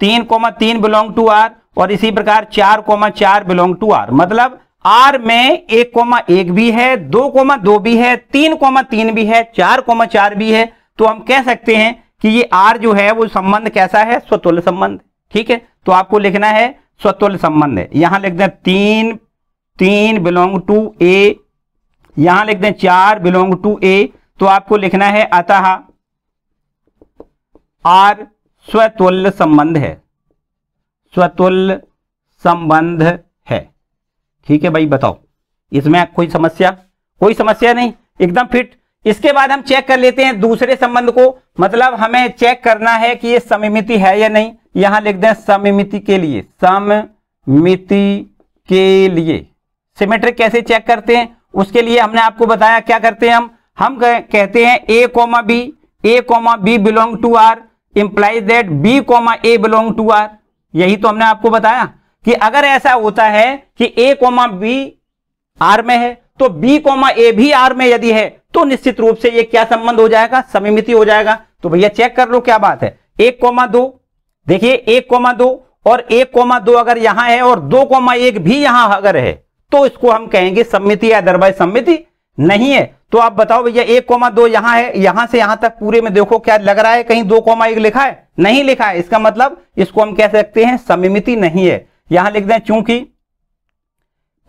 तीन कोमा तीन बिलोंग टू आर और इसी प्रकार चार कोमा चार बिलोंग टू आर मतलब आर में एक कोमा एक भी है दो कोमा दो भी है तीन कोमा तीन भी है चार कोमा चार भी है तो हम कह सकते हैं कि ये आर जो है वो संबंध कैसा है स्वतुल्य संबंध ठीक है तो आपको लिखना है स्वतुल्य संबंध है यहां लिख दें तीन तीन बिलोंग टू ए यहां लिख दें चार बिलोंग टू ए तो आपको लिखना है अतः आर स्वतुल्य संबंध है स्वतुल्य संबंध है ठीक है भाई बताओ इसमें कोई समस्या कोई समस्या नहीं एकदम फिट इसके बाद हम चेक कर लेते हैं दूसरे संबंध को मतलब हमें चेक करना है कि ये सममिति है या नहीं यहां लिख दें समिमिति के लिए सममिति के लिए सिमेट्रिक कैसे चेक करते हैं उसके लिए हमने आपको बताया क्या करते हैं हम हम कहते हैं A comma B A comma B belong to R implies that B comma A belong to R यही तो हमने आपको बताया कि अगर ऐसा होता है कि ए कॉमा बी आर में है तो बी कॉमा ए भी आर में यदि है तो निश्चित रूप से ये क्या संबंध हो जाएगा समिमिति हो जाएगा तो भैया चेक कर लो क्या बात है एक कॉमा दो देखिए एक कॉमा दो और एक कॉमा दो अगर यहां है और दो कॉमा एक भी यहां अगर है तो इसको हम कहेंगे सम्मिति या दरबाई सम्मिति नहीं है तो आप बताओ भैया एक कोमा दो यहां है यहां से यहां तक पूरे में देखो क्या लग रहा है कहीं दो कोमा एक लिखा है नहीं लिखा है इसका मतलब इसको हम कह सकते हैं समिमिति नहीं है यहां लिख दें चूंकि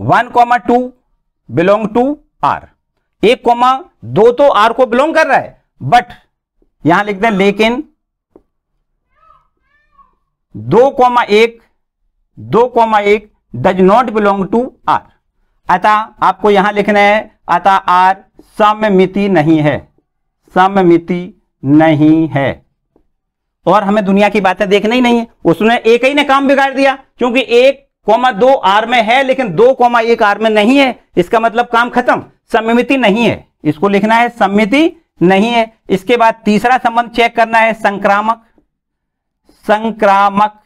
one comma two belong to R एक कोमा दो तो आर को बिलोंग कर रहा है बट यहां लिख दें लेकिन दो कोमा एक दो कोमा एक does not belong to R अतः आपको यहां लिखना है अतः आर सममिति नहीं है सममिति नहीं है और हमें दुनिया की बातें देखना ही नहीं है उसने एक ही ने काम बिगाड़ दिया क्योंकि एक कोमा दो आर में है लेकिन दो कोमा एक आर में नहीं है इसका मतलब काम खत्म सममिति नहीं है इसको लिखना है सममिति नहीं है इसके बाद तीसरा संबंध चेक करना है संक्रामक संक्रामक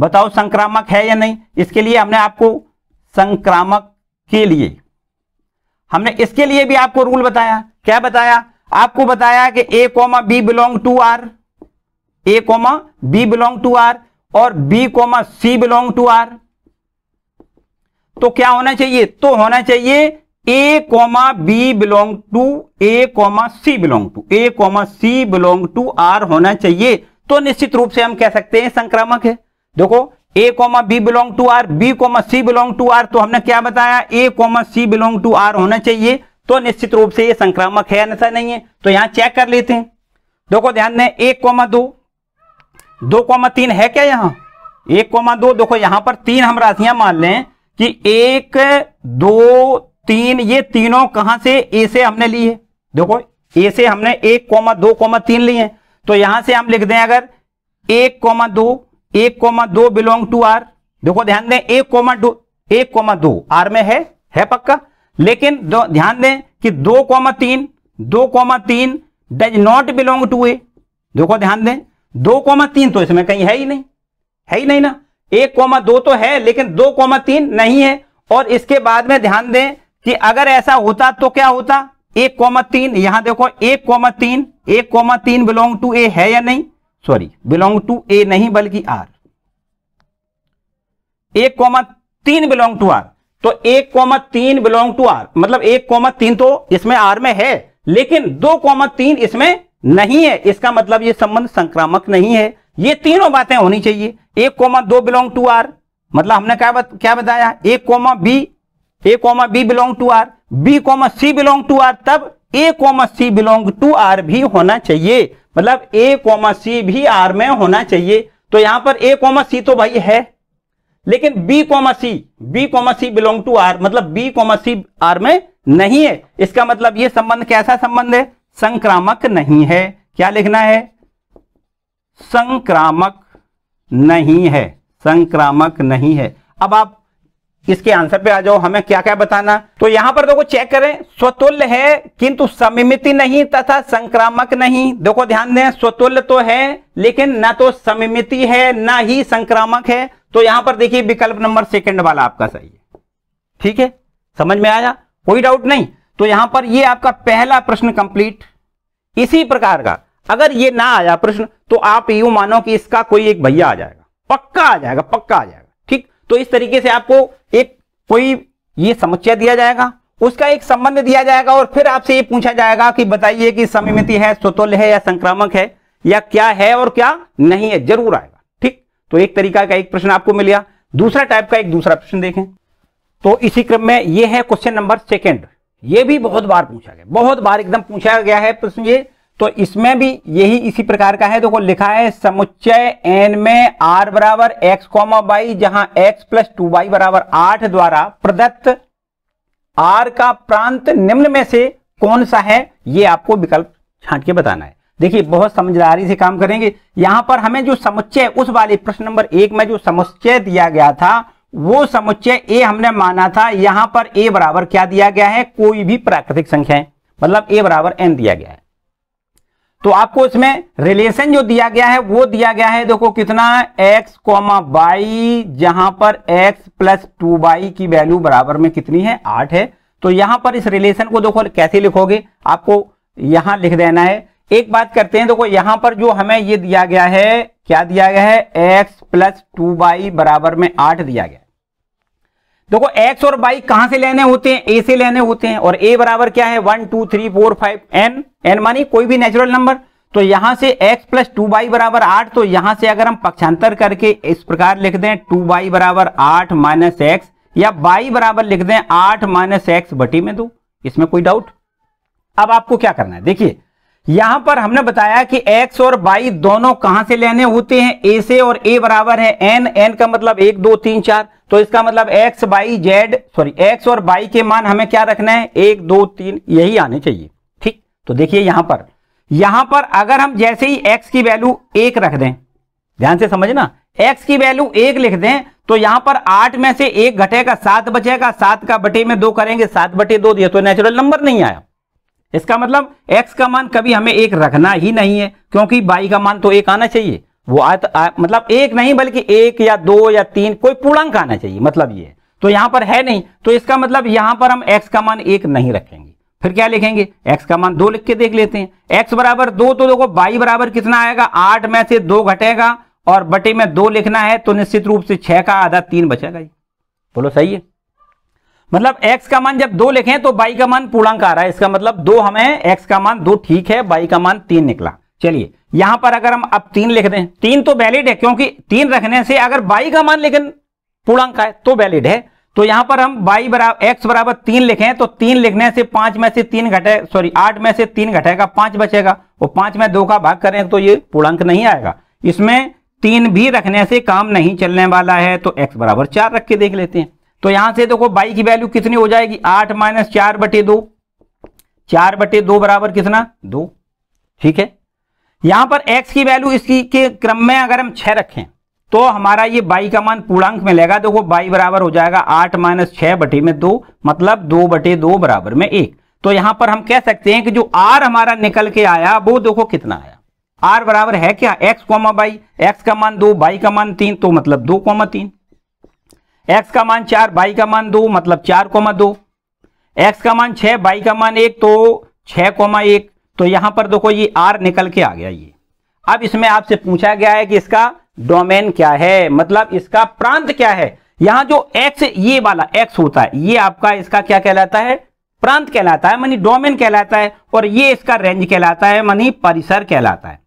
बताओ संक्रामक है या नहीं इसके लिए हमने आपको संक्रामक के लिए हमने इसके लिए भी आपको रूल बताया क्या बताया आपको बताया कि A comma B belong to R A comma B belong to R और B coma C belong to R तो क्या होना चाहिए तो होना चाहिए A comma B belong to A comma C belong to A comma C belong to R होना चाहिए तो निश्चित रूप से हम कह सकते हैं संक्रामक है देखो A comma B belong to R B comma C belong to R तो हमने क्या बताया A comma C belong to R होना चाहिए तो निश्चित रूप से ये संक्रामक है ऐसा नहीं है तो यहां चेक कर लेते हैं देखो ध्यान दें एक कॉमा दो दो कॉमा तीन है क्या यहां एक कॉमा दो देखो यहां पर तीन हम राशियां मान लें कि एक दो तीन ये तीनों कहां से ए से हमने ली है देखो ए से हमने एक कॉमा दो कॉमा तीन ली है तो यहां से हम लिख दें अगर एक कॉमा दो एक कोमा दो बिलोंग टू आर देखो ध्यान दें एक कोमा दो एक कोमा दो आर में है है पक्का लेकिन ध्यान दें कि दो कोमा तीन दो कोमा तीन does not belong to A देखो ध्यान दें दो कोमा तीन तो इसमें कहीं है ही नहीं है ही नहीं ना एक कोमा दो तो है लेकिन दो कोमा तीन नहीं है और इसके बाद में ध्यान दें कि अगर ऐसा होता तो क्या होता एक कोमा तीन यहां देखो एक कोमा तीन एक कोमा तीन बिलोंग टू ए है या नहीं सॉरी बिलोंग टू ए नहीं बल्कि आर एक कॉमा तीन बिलोंग टू आर तो एक कॉमा तीन बिलोंग टू आर मतलब एक कॉमा तीन तो इसमें आर में है लेकिन दो कॉमा तीन इसमें नहीं है इसका मतलब ये संबंध संक्रामक नहीं है ये तीनों बातें होनी चाहिए एक कॉमा दो बिलोंग टू आर मतलब हमने क्या बत, क्या बताया एक कॉमा B A comma B belong to R B comma C belong to R तब A comma C belong to R भी होना चाहिए मतलब ए कॉमा सी भी आर में होना चाहिए तो यहां पर ए कॉमा सी तो भाई है लेकिन B comma C B comma C belong to R मतलब बी कॉमा सी आर में नहीं है इसका मतलब ये संबंध कैसा संबंध है संक्रामक नहीं है क्या लिखना है संक्रामक नहीं है संक्रामक नहीं है अब आप इसके आंसर पे आ जाओ हमें क्या क्या बताना तो यहाँ पर देखो चेक करें स्वतुल्य है किंतु समिमिति नहीं तथा संक्रामक नहीं देखो ध्यान दें स्वतुल्य तो है लेकिन न तो समिमिति है न ही संक्रामक है तो यहां पर देखिए विकल्प नंबर सेकंड वाला आपका सही है ठीक है समझ में आया कोई डाउट नहीं तो यहां पर यह आपका पहला प्रश्न कंप्लीट इसी प्रकार का अगर ये ना आया प्रश्न तो आप यू मानो कि इसका कोई एक भैया आ जाएगा पक्का आ जाएगा पक्का आ जाएगा तो इस तरीके से आपको एक कोई ये समस्या दिया जाएगा उसका एक संबंध दिया जाएगा और फिर आपसे ये पूछा जाएगा कि बताइए कि समिमिति है स्वतुल्य है या संक्रामक है या क्या है और क्या नहीं है जरूर आएगा ठीक तो एक तरीका का एक प्रश्न आपको मिल गया दूसरा टाइप का एक दूसरा प्रश्न देखें तो इसी क्रम में यह है क्वेश्चन नंबर सेकेंड ये भी बहुत बार पूछा गया बहुत बार एकदम पूछा गया है प्रश्न ये तो इसमें भी यही इसी प्रकार का है देखो लिखा है समुच्चय एन में आर बराबर एक्स कॉमा वाई जहां एक्स प्लस टू वाई बराबर आठ द्वारा प्रदत्त आर का प्रांत निम्न में से कौन सा है ये आपको विकल्प छांट के बताना है देखिए बहुत समझदारी से काम करेंगे यहां पर हमें जो समुच्चय उस वाले प्रश्न नंबर एक में जो समुच्चय दिया गया था वो समुच्चय ए हमने माना था यहां पर ए बराबर क्या दिया गया है कोई भी प्राकृतिक संख्या मतलब ए बराबर एन दिया गया है तो आपको इसमें रिलेशन जो दिया गया है वो दिया गया है देखो कितना x कॉमा बाई जहां पर x प्लस टू बाई की वैल्यू बराबर में कितनी है आठ है तो यहां पर इस रिलेशन को देखो कैसे लिखोगे आपको यहां लिख देना है एक बात करते हैं देखो यहां पर जो हमें ये दिया गया है क्या दिया गया है x प्लस टू बाई बराबर में आठ दिया गया देखो एक्स और वाई कहां से लेने होते हैं ए से लेने होते हैं और ए बराबर क्या है one two three four five N N मानी कोई भी नेचुरल नंबर तो यहां से x प्लस टू वाई बराबर आठ तो यहां से अगर हम पक्षांतर करके इस प्रकार लिख दें टू वाई बराबर आठ माइनस एक्स या y बराबर लिख दें आठ माइनस एक्स बटी में दो इसमें कोई डाउट अब आपको क्या करना है देखिए यहां पर हमने बताया कि x और y दोनों कहां से लेने होते हैं a से और a बराबर है n n का मतलब एक दो तीन चार तो इसका मतलब x y z sorry x और बाई के मान हमें क्या रखना है एक दो तीन यही आने चाहिए ठीक तो देखिए यहां पर यहां पर अगर हम जैसे ही एक्स की वैल्यू एक रख दें ध्यान से समझना एक्स की वैल्यू एक लिख दें तो यहां पर आठ में से एक घटेगा सात बचेगा सात का बटे में दो करेंगे सात बटे दो दिया तो नेचुरल नंबर नहीं आया इसका मतलब एक्स का मान कभी हमें एक रखना ही नहीं है क्योंकि बाई का मान तो एक आना चाहिए वो आ, मतलब एक नहीं बल्कि एक या दो या तीन कोई पूर्णांक आना चाहिए मतलब ये तो यहां पर है नहीं तो इसका मतलब यहां पर हम एक्स का मान एक नहीं रखेंगे फिर क्या लिखेंगे एक्स का मान दो लिख के देख लेते हैं एक्स बराबर दो तो देखो बाई बराबर कितना आएगा आठ में से दो घटेगा और बटे में दो लिखना है तो निश्चित रूप से छह का आधा तीन बचेगा ये बोलो सही है मतलब x का मान जब दो लिखे तो बाई का मान पूर्णांक आ रहा है इसका मतलब दो हमें x का मान दो ठीक है बाई का मान तीन निकला चलिए यहां पर अगर हम अब तीन लिख दें तीन तो वैलिड है क्योंकि तीन रखने से अगर बाई का मान लेकिन पूर्णांक है तो वैलिड है तो यहां पर हम बाई बराबर एक्स बराबर तीन लिखे तो तीन लिखने से पांच में से तीन घटे सॉरी आठ में से तीन घटेगा पांच बचेगा और पांच में दो का भाग करें तो ये पूर्णांक नहीं आएगा इसमें तीन भी रखने से काम नहीं चलने वाला है तो एक्स बराबर चार रख के देख लेते हैं तो यहां से देखो बाई की वैल्यू कितनी हो जाएगी आठ माइनस चार बटे दो चार बटे दो बराबर कितना दो ठीक है यहां पर x की वैल्यू इसकी के क्रम में अगर हम छह रखें तो हमारा ये बाई का मान पूर्णांक में लेगा देखो बाई बराबर हो जाएगा आठ माइनस छह बटे में दो मतलब दो बटे दो बराबर में एक तो यहां पर हम कह सकते हैं कि जो r हमारा निकल के आया वो देखो कितना आया r बराबर है क्या x कॉमा बाई एक्स का मान दो बाई का मान तीन तो मतलब दो कॉमा तीन एक्स का मान चार बाई का मान दो मतलब चार कॉमा दो एक्स का मान छह बाई का मान एक तो छह कॉमा एक तो यहां पर देखो ये आर निकल के आ गया ये अब इसमें आपसे पूछा गया है कि इसका डोमेन क्या है मतलब इसका प्रांत क्या है यहां जो एक्स ये वाला एक्स होता है ये आपका इसका क्या कहलाता है प्रांत कहलाता है मानी डोमेन कहलाता है और ये इसका रेंज कहलाता है मानी परिसर कहलाता है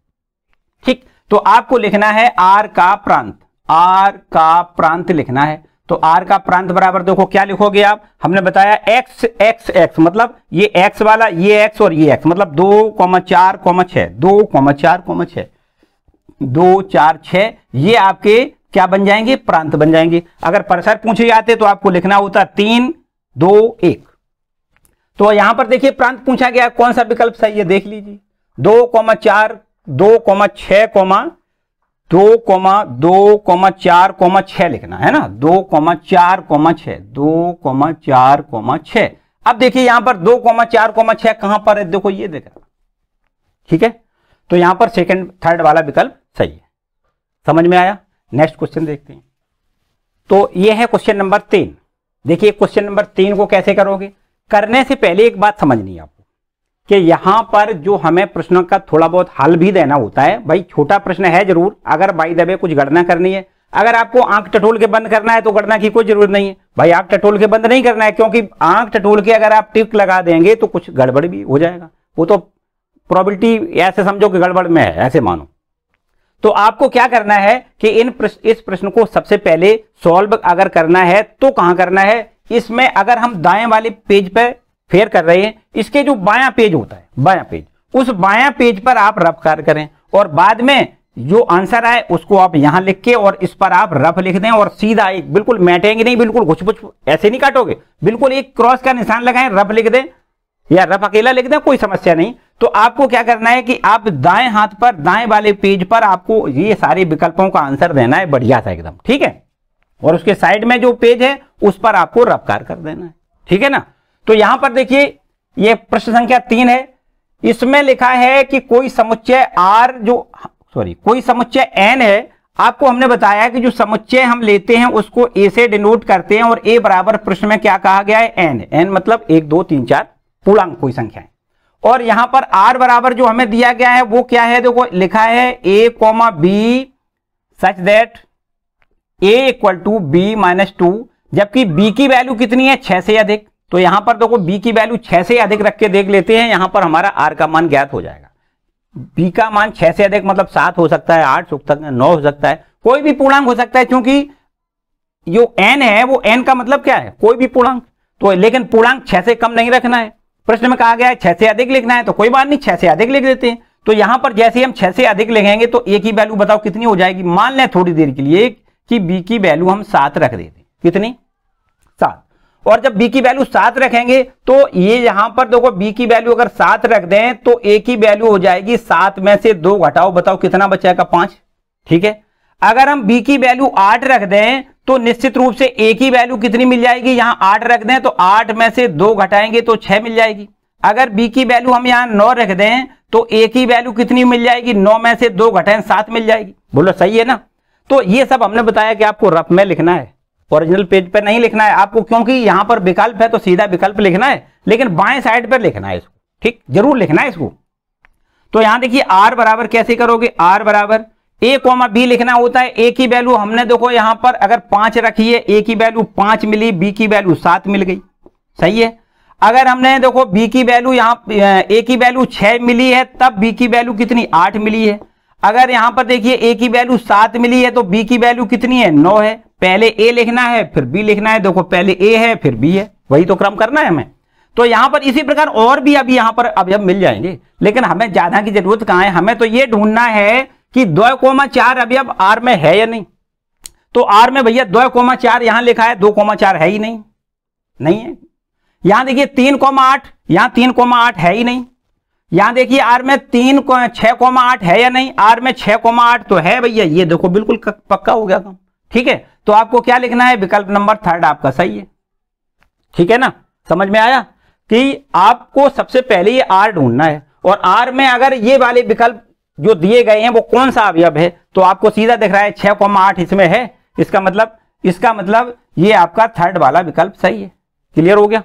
ठीक तो आपको लिखना है आर का प्रांत आर का प्रांत लिखना है तो आर का प्रांत बराबर देखो क्या लिखोगे आप हमने बताया एक्स एक्स एक्स मतलब ये एक्स वाला ये एक्स और ये एक्स मतलब दो कॉमा चार कॉमा छ दो कॉमा चार कॉमा छ दो चार छ ये आपके क्या बन जाएंगे प्रांत बन जाएंगे अगर परिसर पूछे जाते तो आपको लिखना होता तीन दो एक तो यहां पर देखिए प्रांत पूछा गया कौन सा विकल्प सही है देख लीजिए दो कौमा चार दो कौमा छ कौमा दो कोमा दो कोमा चार कोमा छह लिखना है ना दो कोमा चार कोमा छह दो कोमा चार कोमा छह अब देखिए यहां पर दो कोमा चार कोमा छह कहां पर है देखो ये देखा ठीक है तो यहां पर सेकंड थर्ड वाला विकल्प सही है समझ में आया नेक्स्ट क्वेश्चन देखते हैं तो ये है क्वेश्चन नंबर तीन देखिए क्वेश्चन नंबर तीन को कैसे करोगे करने से पहले एक बात समझनी आप कि यहां पर जो हमें प्रश्नों का थोड़ा बहुत हल भी देना होता है भाई छोटा प्रश्न है जरूर अगर बाई दबे कुछ गणना करनी है अगर आपको आंख टटोल के बंद करना है तो गणना की कोई जरूरत नहीं है भाई आंख टटोल के बंद नहीं करना है क्योंकि आंख टटोल के अगर आप टिक लगा देंगे तो कुछ गड़बड़ भी हो जाएगा वो तो प्रोबेबिलिटी ऐसे समझो कि गड़बड़ में है ऐसे मानो तो आपको क्या करना है कि इन प्रश्न इस प्रश्न को सबसे पहले सॉल्व अगर करना है तो कहां करना है इसमें अगर हम दाएं वाले पेज पर फेयर कर रहे हैं इसके जो बाया पेज होता है बाया पेज उस बाया पेज पर आप रफ कार्य करें और बाद में जो आंसर आए उसको आप यहां लिख के और इस पर आप रफ लिख दें और सीधा एक बिल्कुल मैटेंगे नहीं बिल्कुल कुछ कुछ ऐसे नहीं काटोगे बिल्कुल एक क्रॉस का निशान लगाएं रफ लिख दें या रफ अकेला लिख दें कोई समस्या नहीं तो आपको क्या करना है कि आप दाएं हाथ पर दाएं वाले पेज पर आपको ये सारे विकल्पों का आंसर देना है बढ़िया था एकदम ठीक है और उसके साइड में जो पेज है उस पर आपको रफ कार कर देना है ठीक है ना तो यहां पर देखिए ये प्रश्न संख्या तीन है इसमें लिखा है कि कोई समुच्चय आर जो सॉरी कोई समुच्चय एन है आपको हमने बताया कि जो समुच्चय हम लेते हैं उसको ए से डिनोट करते हैं और ए बराबर प्रश्न में क्या कहा गया है एन एन मतलब एक दो तीन चार पूर्णांक कोई संख्या है और यहां पर आर बराबर जो हमें दिया गया है वो क्या है देखो लिखा है A comma B such that A equal to B minus two जबकि बी की वैल्यू कितनी है छह से अधिक तो यहां पर देखो बी की वैल्यू छह से अधिक रख के देख लेते हैं यहां पर हमारा आर का मान ज्ञात हो जाएगा बी का मान छह से अधिक मतलब सात हो सकता है आठ सकता नौ हो सकता है कोई भी पूर्णांक हो सकता है क्योंकि जो एन है वो एन का मतलब क्या है कोई भी पूर्णांक तो लेकिन पूर्णांक छह से कम नहीं रखना है प्रश्न में कहा गया है छह से अधिक लिखना है तो कोई बात नहीं छह से अधिक लिख देते हैं तो यहां पर जैसे हम छह से अधिक लिखेंगे तो ए की वैल्यू बताओ कितनी हो जाएगी मान लें थोड़ी देर के लिए कि बी की वैल्यू हम सात रख देते कितनी सात और जब बी की वैल्यू सात रखेंगे तो ये यहां पर देखो बी की वैल्यू अगर सात रख दें तो ए की वैल्यू हो जाएगी सात में से दो घटाओ बताओ कितना बचेगा पांच ठीक है अगर हम बी की वैल्यू आठ रख दें तो निश्चित रूप से ए की वैल्यू कितनी मिल जाएगी यहां आठ रख दें तो आठ में से दो घटाएंगे तो छह मिल जाएगी अगर बी की वैल्यू हम यहां नौ रख दें तो ए की वैल्यू कितनी मिल जाएगी नौ में से दो घटाएं सात मिल जाएगी बोलो सही है ना तो ये सब हमने बताया कि आपको रफ में लिखना है ओरिजिनल पेज पर नहीं लिखना है आपको क्योंकि यहां पर विकल्प है तो सीधा विकल्प लिखना है लेकिन बाएं साइड पर लिखना है इसको ठीक जरूर लिखना है इसको तो यहां देखिए आर बराबर कैसे करोगे आर बराबर ए कोमा बी लिखना होता है ए की वैल्यू हमने देखो यहां पर अगर पांच रखी है ए की वैल्यू पांच मिली बी की वैल्यू सात मिल गई सही है अगर हमने देखो बी की वैल्यू यहाँ ए की वैल्यू छह मिली है तब बी की वैल्यू कितनी आठ मिली है अगर यहां पर देखिए ए की वैल्यू सात मिली है तो बी की वैल्यू कितनी है नौ है पहले ए लिखना है फिर बी लिखना है देखो पहले ए है फिर बी है वही तो क्रम करना है हमें तो यहां पर इसी प्रकार और भी अभी यहां पर अभी हम मिल जाएंगे लेकिन हमें ज्यादा की जरूरत कहां है हमें तो ये ढूंढना है कि दो कोमा चार अभी अब आर में है या नहीं तो आर में भैया दो कोमा चार यहां लिखा है दो कोमा चार है ही नहीं नहीं है यहां देखिए तीन कोमा आठ यहां तीन कोमा आठ है ही नहीं यहां देखिए आर में तीन छह कोमा आठ है या नहीं आर में छह कोमा आठ तो है भैया ये देखो बिल्कुल पक्का हो गया काम तो। ठीक है तो आपको क्या लिखना है विकल्प नंबर थर्ड आपका सही है ठीक है ना समझ में आया कि आपको सबसे पहले ये आर ढूंढना है और आर में अगर ये वाले विकल्प जो दिए गए हैं वो कौन सा अवयव है तो आपको सीधा दिख रहा है छह कॉमा आठ इसमें है इसका मतलब इसका मतलब ये आपका थर्ड वाला विकल्प सही है क्लियर हो गया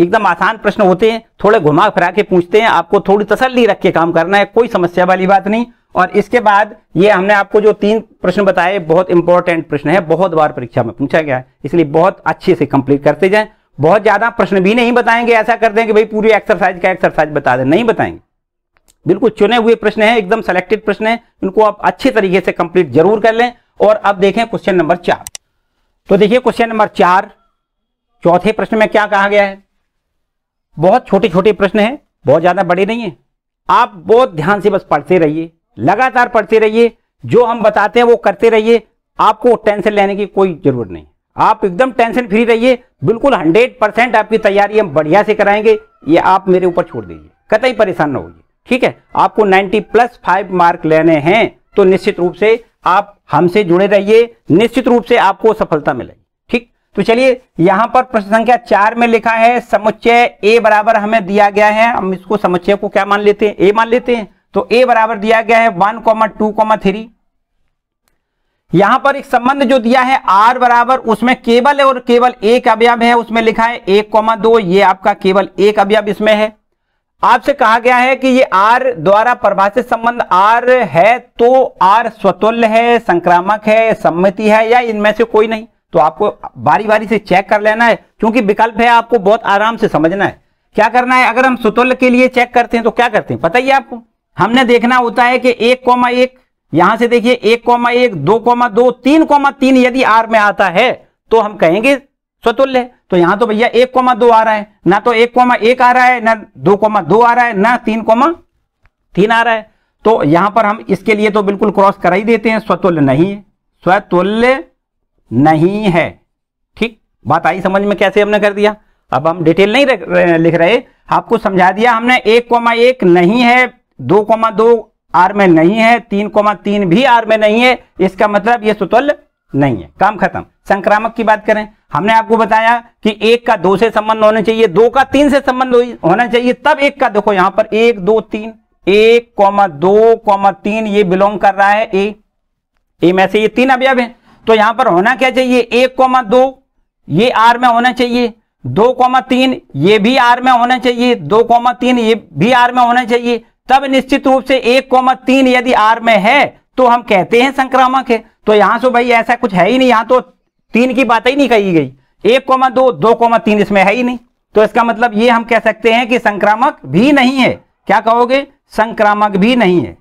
एकदम आसान प्रश्न होते हैं थोड़े घुमा फिरा के पूछते हैं आपको थोड़ी तसल्ली रख के काम करना है कोई समस्या वाली बात नहीं और इसके बाद ये हमने आपको जो तीन प्रश्न बताए बहुत इंपॉर्टेंट प्रश्न है बहुत बार परीक्षा में पूछा गया है इसलिए बहुत अच्छे से कंप्लीट करते जाएं बहुत ज्यादा प्रश्न भी नहीं बताएंगे ऐसा कर दें कि भाई पूरी एक्सरसाइज का एक्सरसाइज बता दें नहीं बताएंगे बिल्कुल चुने हुए प्रश्न है एकदम सेलेक्टेड प्रश्न है इनको आप अच्छे तरीके से कंप्लीट जरूर कर लें और अब देखें क्वेश्चन नंबर चार तो देखिए क्वेश्चन नंबर चार चौथे प्रश्न में क्या कहा गया है बहुत छोटे छोटे प्रश्न हैं बहुत ज़्यादा बड़े नहीं हैं आप बहुत ध्यान से बस पढ़ते रहिए लगातार पढ़ते रहिए जो हम बताते हैं वो करते रहिए आपको टेंशन लेने की कोई ज़रूरत नहीं आप एकदम टेंशन फ्री रहिए बिल्कुल हंड्रेड परसेंट आपकी तैयारी हम बढ़िया से कराएंगे ये आप मेरे ऊपर छोड़ दीजिए कतई परेशान ना होइए ठीक है आपको 90 प्लस फाइव मार्क लेने हैं तो निश्चित रूप से आप हमसे जुड़े रहिए निश्चित रूप से आपको सफलता मिलेगी तो चलिए यहां पर प्रश्न संख्या चार में लिखा है समुच्चय ए बराबर हमें दिया गया है हम इसको समुच्चय को क्या मान लेते हैं ए मान लेते हैं तो ए बराबर दिया गया है one comma two comma three यहां पर एक संबंध जो दिया है आर बराबर उसमें केवल और केवल एक अवयव है उसमें लिखा है एक कॉमा दो ये आपका केवल एक अवयव इसमें है आपसे कहा गया है कि ये आर द्वारा परिभाषित संबंध आर है तो आर स्वतुल्य है संक्रामक है सम्मति है या इनमें से कोई नहीं तो आपको बारी बारी से चेक कर लेना है क्योंकि विकल्प है आपको बहुत आराम से समझना है क्या करना है अगर हम सुतुल्य के लिए चेक करते हैं तो क्या करते हैं पता ही है आपको हमने देखना होता है कि एक कौमा एक यहां से देखिए एक कौमा एक दो कौमा दो तीन कौमा तीन यदि आर में आता है तो हम कहेंगे स्वतुल्य तो यहां तो भैया एक कौमा दो आ रहा है ना तो एक कौमा एक आ रहा है ना दो कौमा दो आ रहा है ना तीन कौमा तीन आ रहा है तो यहां पर हम इसके लिए तो बिल्कुल क्रॉस करा ही देते हैं स्वतुल्य नहीं है स्वतुल्य नहीं है ठीक बात आई समझ में कैसे हमने कर दिया अब हम डिटेल नहीं रख, लिख रहे आपको समझा दिया हमने एक कोमा एक नहीं है दो कोमा दो आर में नहीं है तीन कोमा तीन भी आर में नहीं है इसका मतलब ये सुतुल नहीं है काम खत्म संक्रामक की बात करें हमने आपको बताया कि एक का दो से संबंध होना चाहिए दो का तीन से संबंध होना चाहिए तब एक का देखो यहां पर एक दो तीन एक कौमा दो कौमा तीन ये बिलोंग कर रहा है ए ए में से ये तीन अवयव है तो यहां पर होना क्या चाहिए एक कोमा दो ये आर में होना चाहिए दो कौमा तीन ये भी आर में होना चाहिए दो कौमा तीन ये भी आर में होना चाहिए तब निश्चित रूप से एक कोमा तीन यदि आर में है तो हम कहते हैं संक्रामक है तो यहां से भाई ऐसा कुछ है ही नहीं यहां तो तीन की बात ही नहीं कही गई एक कोमा दो दो कौमा तीन इसमें है ही नहीं तो इसका मतलब ये हम कह सकते हैं कि संक्रामक भी नहीं है क्या कहोगे संक्रामक भी नहीं है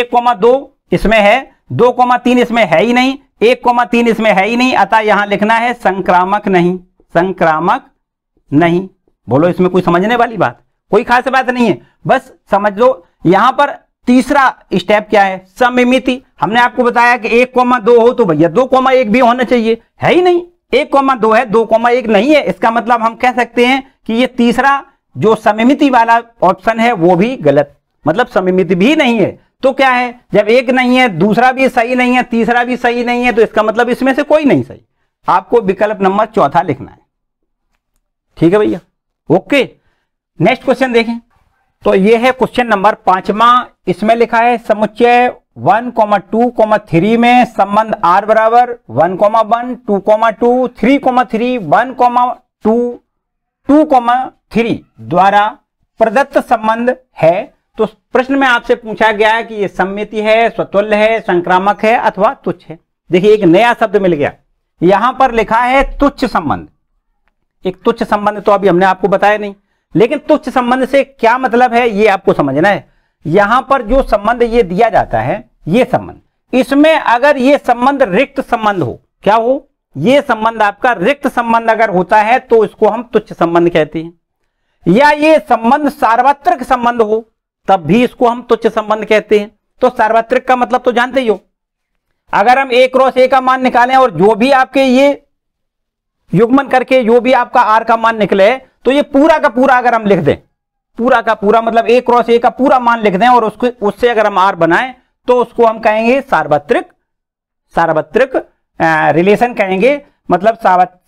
एक कोमा दो इसमें है दो कोमा तीन इसमें है ही नहीं एक कोमा तीन इसमें है ही नहीं अतः यहां लिखना है संक्रामक नहीं संक्रामक नहीं बोलो इसमें कोई समझने वाली बात कोई खास बात नहीं है बस समझ लो यहां पर तीसरा स्टेप क्या है समिमिति हमने आपको बताया कि एक कोमा दो हो तो भैया दो कोमा एक भी होना चाहिए है ही नहीं एक कोमा दो है दो कोमा एक नहीं है इसका मतलब हम कह सकते हैं कि ये तीसरा जो समिमिति वाला ऑप्शन है वो भी गलत मतलब सममित भी नहीं है तो क्या है जब एक नहीं है दूसरा भी सही नहीं है तीसरा भी सही नहीं है तो इसका मतलब इसमें से कोई नहीं सही आपको विकल्प नंबर चौथा लिखना है ठीक है भैया ओके नेक्स्ट क्वेश्चन देखें तो ये है क्वेश्चन नंबर पांचवा इसमें लिखा है समुच्चय one comma two comma three में संबंध आर बराबर one comma one two comma two three comma three one comma two two comma three द्वारा प्रदत्त संबंध है तो प्रश्न में आपसे पूछा गया है कि ये सम्मिति है स्वतुल्य है संक्रामक है अथवा तुच्छ है देखिए एक नया शब्द मिल गया यहां पर लिखा है तुच्छ संबंध एक तुच्छ संबंध तो अभी हमने आपको बताया नहीं लेकिन तुच्छ संबंध से क्या मतलब है ये आपको समझना है यहां पर जो संबंध ये दिया जाता है ये संबंध इसमें अगर ये संबंध रिक्त संबंध हो क्या हो ये संबंध आपका रिक्त संबंध अगर होता है तो इसको हम तुच्छ संबंध कहते हैं या ये संबंध सार्वत्रिक संबंध हो तब भी इसको हम तुच्छ संबंध कहते हैं तो सार्वत्रिक का मतलब तो जानते ही हो अगर हम ए क्रॉस ए का मान निकालें और जो भी आपके ये युग्मन करके जो भी आपका आर का मान निकले तो ये पूरा का पूरा अगर हम लिख दें पूरा का पूरा मतलब ए क्रॉस ए का पूरा मान लिख दें और उसको उससे अगर हम आर बनाएं तो उसको हम कहेंगे सार्वत्रिक सार्वत्रिक रिलेशन कहेंगे मतलब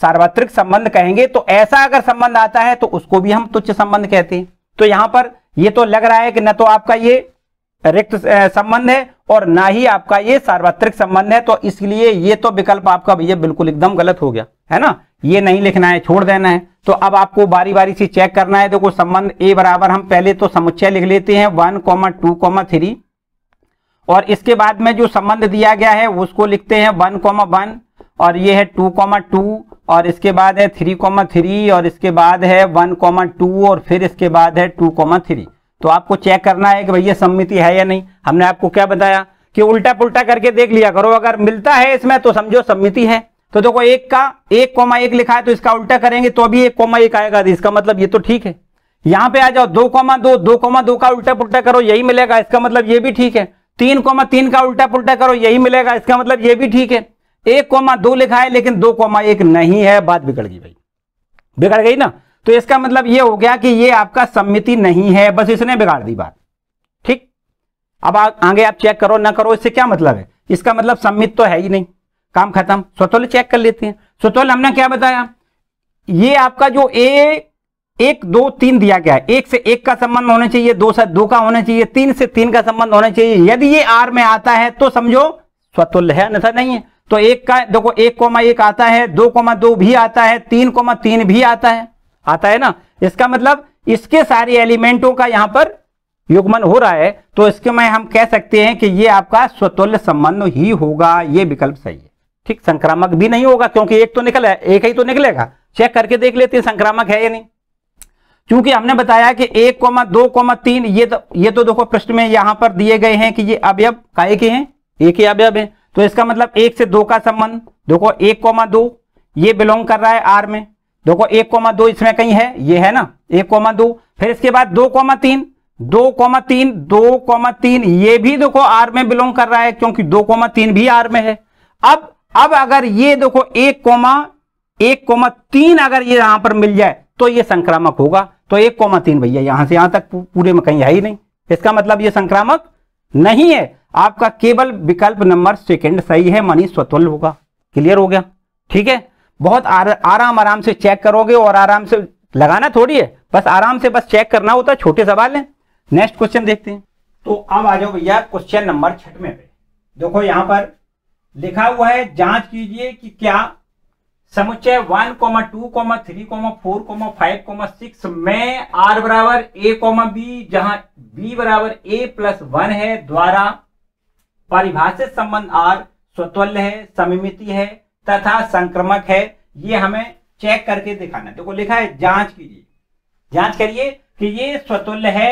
सार्वत्रिक संबंध कहेंगे तो ऐसा अगर संबंध आता है तो उसको भी हम तुच्छ संबंध कहते हैं तो यहां पर ये तो लग रहा है कि न तो आपका ये रिक्त संबंध है और ना ही आपका ये सार्वत्रिक संबंध है तो इसलिए ये तो विकल्प आपका भैया बिल्कुल एकदम गलत हो गया है ना ये नहीं लिखना है छोड़ देना है तो अब आपको बारी बारी से चेक करना है देखो संबंध ए बराबर हम पहले तो समुच्चय लिख लेते हैं one comma two comma three और इसके बाद में जो संबंध दिया गया है उसको लिखते हैं वन कॉमा वन और ये है टू कॉमा टू और इसके बाद है थ्री कॉमा थ्री और इसके बाद है वन कॉमा टू और फिर इसके बाद है टू कॉमा थ्री तो आपको चेक करना है कि भैया सम्मिति है या नहीं हमने आपको क्या बताया कि उल्टा पुल्टा करके देख लिया करो अगर मिलता है इसमें तो समझो सम्मिति है तो देखो तो एक का एक कोमा एक लिखा है तो इसका उल्टा करेंगे तो अभी एक कोमा एक आएगा इसका मतलब ये तो ठीक है यहां पे आ जाओ दो कॉमा दो दो कोमा दो का उल्टा पुल्टा करो यही मिलेगा इसका मतलब ये भी ठीक है तीन कोमा तीन का उल्टा पुल्टा करो यही मिलेगा इसका मतलब ये भी ठीक है एक कोमा दो लिखा है लेकिन दो कोमा एक नहीं है बात बिगड़ गई भाई बिगड़ गई ना तो इसका मतलब यह हो गया कि ये आपका सम्मिति नहीं है बस इसने बिगाड़ दी बात ठीक अब आ, आगे आप चेक करो ना करो इससे क्या मतलब है इसका मतलब सम्मित तो है ही नहीं काम खत्म स्वतोल चेक कर लेते हैं स्वतोल हमने क्या बताया ये आपका जो ए एक दो तीन दिया गया है एक से एक का संबंध होना चाहिए दो से दो का होना चाहिए तीन से तीन का संबंध होना चाहिए यदि ये आर में आता है तो समझो स्वतुल्य है नहीं है तो एक का देखो एक कोमा एक आता है दो कोमा दो भी आता है तीन कोमा तीन भी आता है आता है ना इसका मतलब इसके सारे एलिमेंटों का यहां पर युग्मन हो रहा है तो इसके में हम कह सकते हैं कि ये आपका स्वतुल्य संबंध ही होगा ये विकल्प सही है ठीक संक्रामक भी नहीं होगा क्योंकि एक तो है एक ही तो निकलेगा चेक करके देख लेते हैं संक्रामक है या नहीं क्योंकि हमने बताया कि एक कोमा दो कोमा तीन ये तो ये तो देखो प्रश्न में यहां पर दिए गए हैं कि ये अवयव काय के हैं एक ही अवयव है तो इसका मतलब एक से दो का संबंध देखो एक कोमा दो ये बिलोंग कर रहा है आर में देखो एक कोमा दो इसमें कहीं है ये है ना एक कोमा दो फिर इसके बाद दो कोमा तीन दो कोमा तीन दो कोमा तीन ये भी देखो आर में बिलोंग कर रहा है क्योंकि दो कोमा तीन भी आर में है अब अब अगर ये देखो एक कोमा एक कोमा तीन अगर ये यहां पर मिल जाए तो ये संक्रामक होगा तो एक कोमा तीन भैया यहां से यहां तक पूरे में कहीं है ही नहीं इसका मतलब ये संक्रामक नहीं है आपका केवल विकल्प नंबर सेकंड सही है मनी स्वतुल होगा क्लियर हो गया ठीक है बहुत आर, आराम आराम से चेक करोगे और आराम से लगाना थोड़ी है बस आराम से बस चेक करना होता है छोटे सवाल है नेक्स्ट क्वेश्चन देखते हैं तो अब आ जाओ भैया क्वेश्चन नंबर छठ पे देखो यहां पर लिखा हुआ है जांच कीजिए कि क्या समुच्चय one comma two comma three comma four comma five comma six में आर बराबर ए कोमा बी जहां बी बराबर ए प्लस वन है द्वारा परिभाषित संबंध आर स्वतुल्य है समिमिति है तथा संक्रमक है ये हमें चेक करके दिखाना देखो लिखा है जांच कीजिए जांच करिए कि ये स्वतुल्य है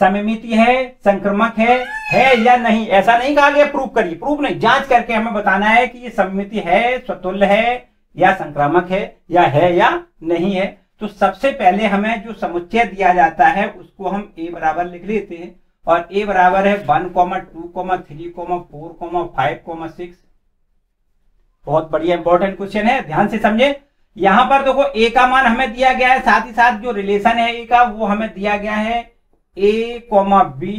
समिमिति है संक्रमक है है या नहीं ऐसा नहीं कहा गया प्रूफ करिए प्रूफ नहीं जांच करके हमें बताना है कि ये समिति है स्वतुल्य है या संक्रामक है या है या नहीं है तो सबसे पहले हमें जो समुच्चय दिया जाता है उसको हम ए बराबर लिख लेते हैं और ए बराबर है one comma two comma three comma four comma five comma six बहुत बढ़िया इंपॉर्टेंट क्वेश्चन है ध्यान से समझे यहां पर देखो ए का मान हमें दिया गया है साथ ही साथ जो रिलेशन है ए का वो हमें दिया गया है A comma B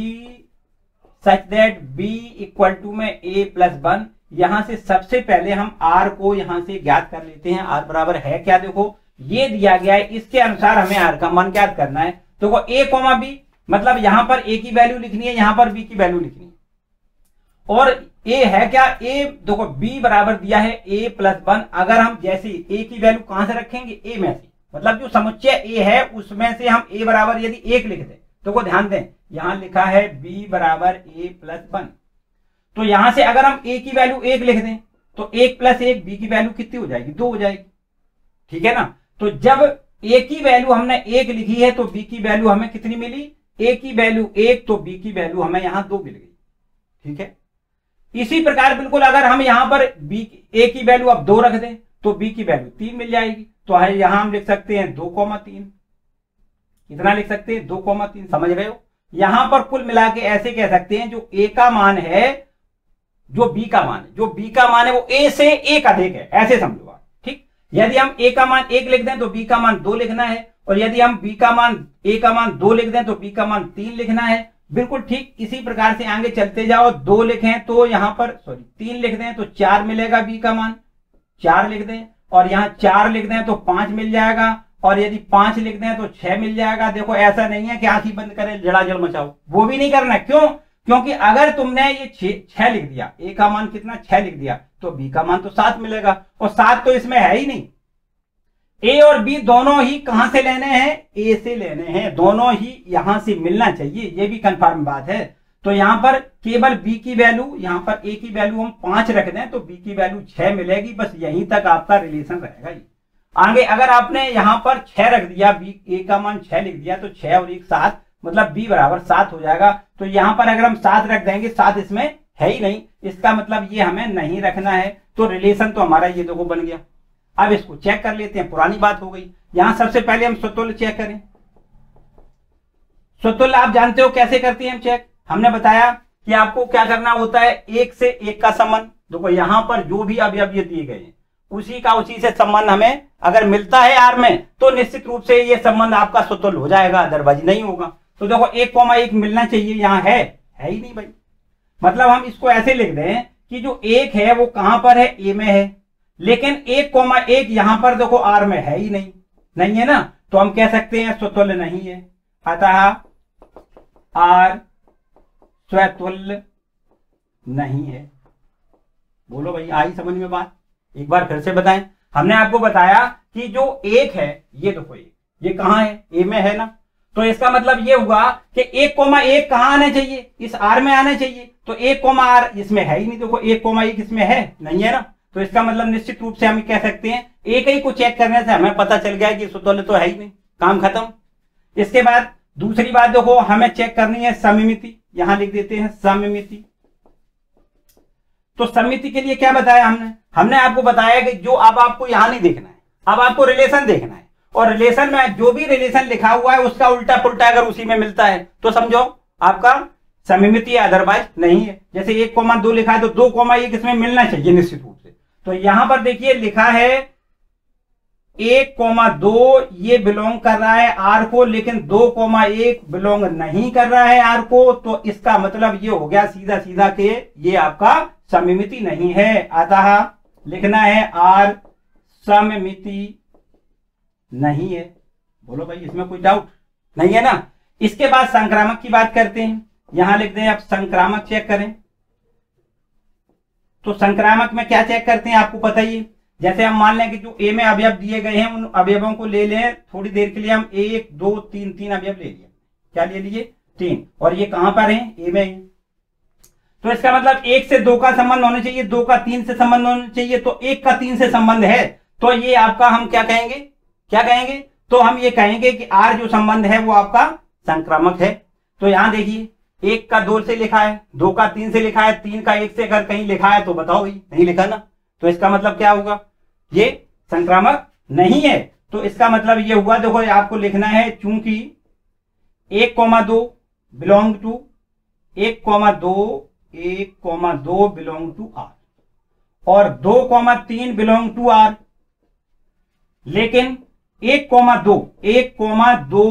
such that B equal to में ए प्लस वन यहां से सबसे पहले हम आर को यहां से ज्ञात कर लेते हैं आर बराबर है क्या देखो ये दिया गया है इसके अनुसार हमें आर का मान ज्ञात करना है देखो ए कोमा बी मतलब यहां पर ए की वैल्यू लिखनी है यहां पर बी की वैल्यू लिखनी है और ए है क्या ए देखो बी बराबर दिया है ए प्लस वन अगर हम जैसे ए की वैल्यू कहां से रखेंगे ए में से मतलब जो समुच्चय ए है उसमें से हम ए बराबर यदि एक लिख तो देखो ध्यान दें यहां लिखा है बी बराबर ए प्लस वन तो यहां से अगर हम ए की वैल्यू एक लिख दें तो एक प्लस एक बी की वैल्यू कितनी हो जाएगी दो हो जाएगी ठीक है ना तो जब ए की वैल्यू हमने एक लिखी है तो बी की वैल्यू हमें कितनी मिली ए की वैल्यू एक तो बी की वैल्यू हमें यहां दो मिल गई ठीक है इसी प्रकार बिल्कुल अगर हम यहां पर बी ए की वैल्यू अब दो रख दें तो बी की वैल्यू तीन मिल जाएगी तो यहां हम लिख सकते हैं दो कौमा तीन इतना लिख सकते हैं दो कौमा तीन समझ रहे हो यहां पर कुल मिला के ऐसे कह सकते हैं जो ए का मान है जो बी का मान है जो बी का मान है वो ए से एक अधिक है ऐसे समझो आप ठीक यदि हम ए का मान एक लिख दें तो बी का मान दो लिखना है और यदि हम बी का मान ए का मान दो लिख दें तो बी का मान तीन लिखना है बिल्कुल ठीक इसी प्रकार से आगे चलते जाओ दो लिखें तो यहां पर सॉरी तीन लिख दें तो चार मिलेगा बी का मान चार लिख दें और यहां चार लिख दें तो पांच मिल जाएगा और यदि पांच लिख दें तो छह मिल जाएगा देखो ऐसा नहीं है कि आंख ही बंद करें जड़ाजड़ मचाओ वो भी नहीं करना क्यों क्योंकि अगर तुमने ये छह लिख दिया ए का मान कितना छह लिख दिया तो बी का मान तो सात मिलेगा और सात तो इसमें है ही नहीं ए और बी दोनों ही कहां से लेने हैं ए से लेने हैं दोनों ही यहां से मिलना चाहिए ये भी कंफर्म बात है तो यहां पर केवल बी की वैल्यू यहां पर ए की वैल्यू हम पांच रख दें तो बी की वैल्यू छह मिलेगी बस यहीं तक आपका रिलेशन रहेगा ही आगे अगर आपने यहां पर छह रख दिया बी ए का मान छह लिख दिया तो छह और एक सात मतलब बी बराबर सात हो जाएगा तो यहां पर अगर हम सात रख देंगे सात इसमें है ही नहीं इसका मतलब ये हमें नहीं रखना है तो रिलेशन तो हमारा ये देखो बन गया अब इसको चेक कर लेते हैं पुरानी बात हो गई यहां सबसे पहले हम स्वतुल चेक करें स्वतुल्य आप जानते हो कैसे करते हैं हम चेक हमने बताया कि आपको क्या करना होता है एक से एक का संबंध देखो यहां पर जो भी अभी अभी दिए गए हैं उसी का उसी से संबंध हमें अगर मिलता है आर में तो निश्चित रूप से ये संबंध आपका स्वतुल हो जाएगा अदरवाइज नहीं होगा तो देखो एक कोमा एक मिलना चाहिए यहां है है ही नहीं भाई मतलब हम इसको ऐसे लिख दें कि जो एक है वो कहां पर है ए में है लेकिन एक कोमा एक यहां पर देखो आर में है ही नहीं नहीं है ना तो हम कह सकते हैं स्वतुल्य नहीं है अतः आर स्वतुल्य नहीं है बोलो भाई आई समझ में बात एक बार फिर से बताएं हमने आपको बताया कि जो एक है ये देखो ये ये कहां है ए में है ना तो इसका मतलब ये हुआ कि एक कोमा एक कहां आना चाहिए इस आर में आना चाहिए तो एक कोमा आर इसमें है ही नहीं देखो एक कोमा एक इसमें है नहीं है ना तो इसका मतलब निश्चित रूप से हम कह सकते हैं एक ही को चेक करने से हमें पता चल गया कि सुतुल्य तो है ही नहीं काम खत्म इसके बाद दूसरी बात देखो हमें चेक करनी है समिमिति यहां लिख देते हैं समिमिति तो समिति के लिए क्या बताया हमने हमने आपको बताया कि जो अब आपको यहां नहीं देखना है अब आपको रिलेशन देखना है और रिलेशन में जो भी रिलेशन लिखा हुआ है उसका उल्टा पुलटा अगर उसी में मिलता है तो समझो आपका समिमिति अदरवाइज नहीं है जैसे एक कोमा दो लिखा है तो दो कोमा एक इसमें मिलना चाहिए निश्चित रूप तो यहां पर देखिए लिखा है एक कोमा दो ये बिलोंग कर रहा है आर को लेकिन दो कोमा एक बिलोंग नहीं कर रहा है आर को तो इसका मतलब ये हो गया सीधा सीधा के ये आपका समिमिति नहीं है अतः लिखना है आर समिति नहीं है बोलो भाई इसमें कोई डाउट नहीं है ना इसके बाद संक्रामक की बात करते हैं यहां लिख दें आप संक्रामक चेक करें तो संक्रामक में क्या चेक करते हैं आपको पता ही जैसे हम मान लें कि जो ए में अवयव दिए गए हैं उन अवयवों को ले लें थोड़ी देर के लिए हम एक दो तीन तीन अवयव ले लिए क्या ले लिए तीन और ये कहां पर है ए में तो इसका मतलब एक से दो का संबंध होना चाहिए दो का तीन से संबंध होना चाहिए तो एक का तीन से संबंध है तो ये आपका हम क्या कहेंगे क्या कहेंगे तो हम ये कहेंगे कि आर जो संबंध है वो आपका संक्रामक है तो यहां देखिए एक का दो से लिखा है दो का तीन से लिखा है तीन का एक से अगर कहीं लिखा है तो बताओ भाई नहीं लिखा ना तो इसका मतलब क्या होगा ये संक्रामक नहीं है तो इसका मतलब ये हुआ देखो आपको लिखना है चूंकि एक कौमा दो बिलोंग टू एक कौमा दो एक कौमा दो बिलोंग टू आर और दो कौमा तीन बिलोंग टू आर लेकिन एक कौमा दो एक कौमा दो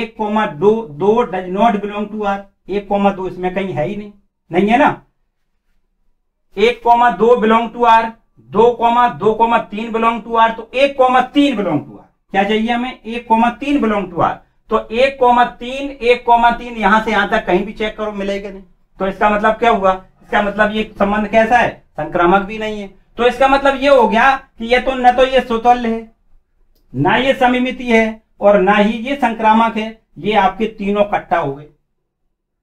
एक कौमा दो दो does not belong to R एक कॉमा दो इसमें कहीं है ही नहीं नहीं है ना एक कॉमा दो बिलोंग टू आर दो कॉमा दो कॉमा तीन बिलोंग टू आर तो एक कॉमा तीन बिलोंग टू आर क्या चाहिए हमें एक कॉमा तीन बिलोंग टू आर तो एक कॉमा तीन एक कॉमा तीन यहां से यहां तक कहीं भी चेक करो मिलेगा नहीं तो इसका मतलब क्या हुआ इसका मतलब ये संबंध कैसा है संक्रामक भी नहीं है तो इसका मतलब ये हो गया कि ये तो न तो ये स्वतल्य है ना ये समिमिति है और ना ही ये संक्रामक है ये आपके तीनों कट्टा हो गए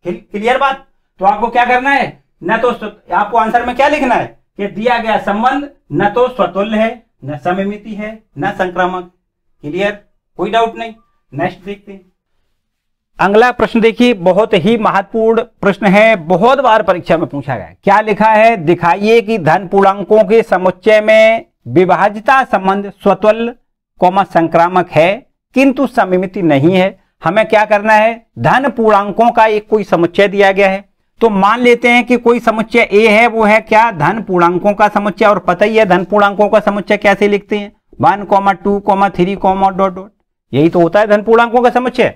क्लियर बात तो आपको क्या करना है न तो आपको आंसर में क्या लिखना है कि दिया गया संबंध न तो स्वतुल्य है न सममिति है न संक्रामक क्लियर कोई डाउट नहीं नेक्स्ट देखते हैं अगला प्रश्न देखिए बहुत ही महत्वपूर्ण प्रश्न है बहुत बार परीक्षा में पूछा गया क्या लिखा है दिखाइए कि धन पूर्णांकों के समुच्चय में विभाजिता संबंध स्वतुल्य कोमा संक्रामक है किंतु समिमिति नहीं है हमें क्या करना है धन पूर्णांकों का एक कोई समुच्चय दिया गया है तो मान लेते हैं कि कोई समुच्चय ए है वो है क्या धन पूर्णांकों का समुच्चय और पता ही है धन पूर्णांकों का समुच्चय कैसे लिखते हैं one comma two comma three comma dot dot यही तो होता है धन पूर्णांकों का समुच्चय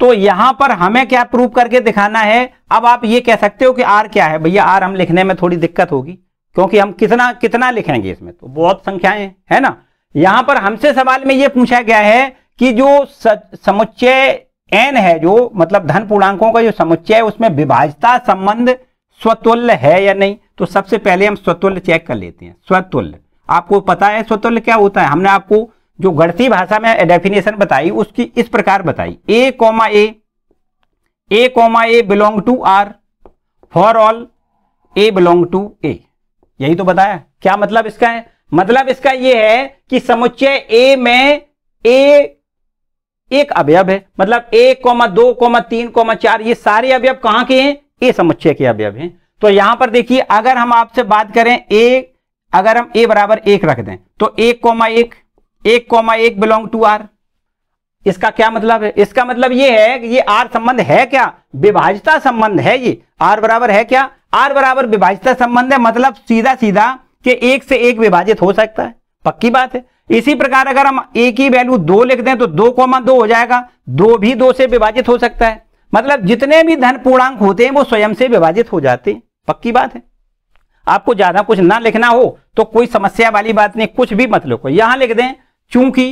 तो यहां पर हमें क्या प्रूव करके दिखाना है अब आप ये कह सकते हो कि आर क्या है भैया आर हम लिखने में थोड़ी दिक्कत होगी क्योंकि हम कितना कितना लिखेंगे इसमें तो बहुत संख्याएं है ना यहां पर हमसे सवाल में यह पूछा गया है कि जो समुच्चय एन है जो मतलब धन पूर्णांकों का जो समुच्चय है उसमें विभाजता संबंध स्वतुल्य है या नहीं तो सबसे पहले हम स्वतुल्य चेक कर लेते हैं स्वतुल्य आपको पता है स्वतुल्य क्या होता है हमने आपको जो गढ़ती भाषा में डेफिनेशन बताई उसकी इस प्रकार बताई A comma A A comma A belong to R for all A belong to A यही तो बताया क्या मतलब इसका है मतलब इसका यह है कि समुच्चय ए में ए एक अवयव है मतलब एक कोमा दो कोमा तीन कोमा चार ये सारे अवयव कहां के हैं ए समुच्चय के अवयव हैं तो यहां पर देखिए अगर हम आपसे बात करें ए अगर हम ए बराबर एक रख दें तो एक कोमा एक एक कोमा एक बिलोंग टू आर इसका क्या मतलब है इसका मतलब ये है कि ये आर संबंध है क्या विभाजता संबंध है ये आर बराबर है क्या आर बराबर विभाजता संबंध है मतलब सीधा सीधा कि एक से एक विभाजित हो सकता है पक्की बात है इसी प्रकार अगर हम ए की वैल्यू दो लिख दें तो दो कॉमन दो हो जाएगा दो भी दो से विभाजित हो सकता है मतलब जितने भी धन पूर्णांक होते हैं वो स्वयं से विभाजित हो जाते हैं पक्की बात है आपको ज्यादा कुछ ना लिखना हो तो कोई समस्या वाली बात नहीं कुछ भी मत लिखो यहां लिख दें चूंकि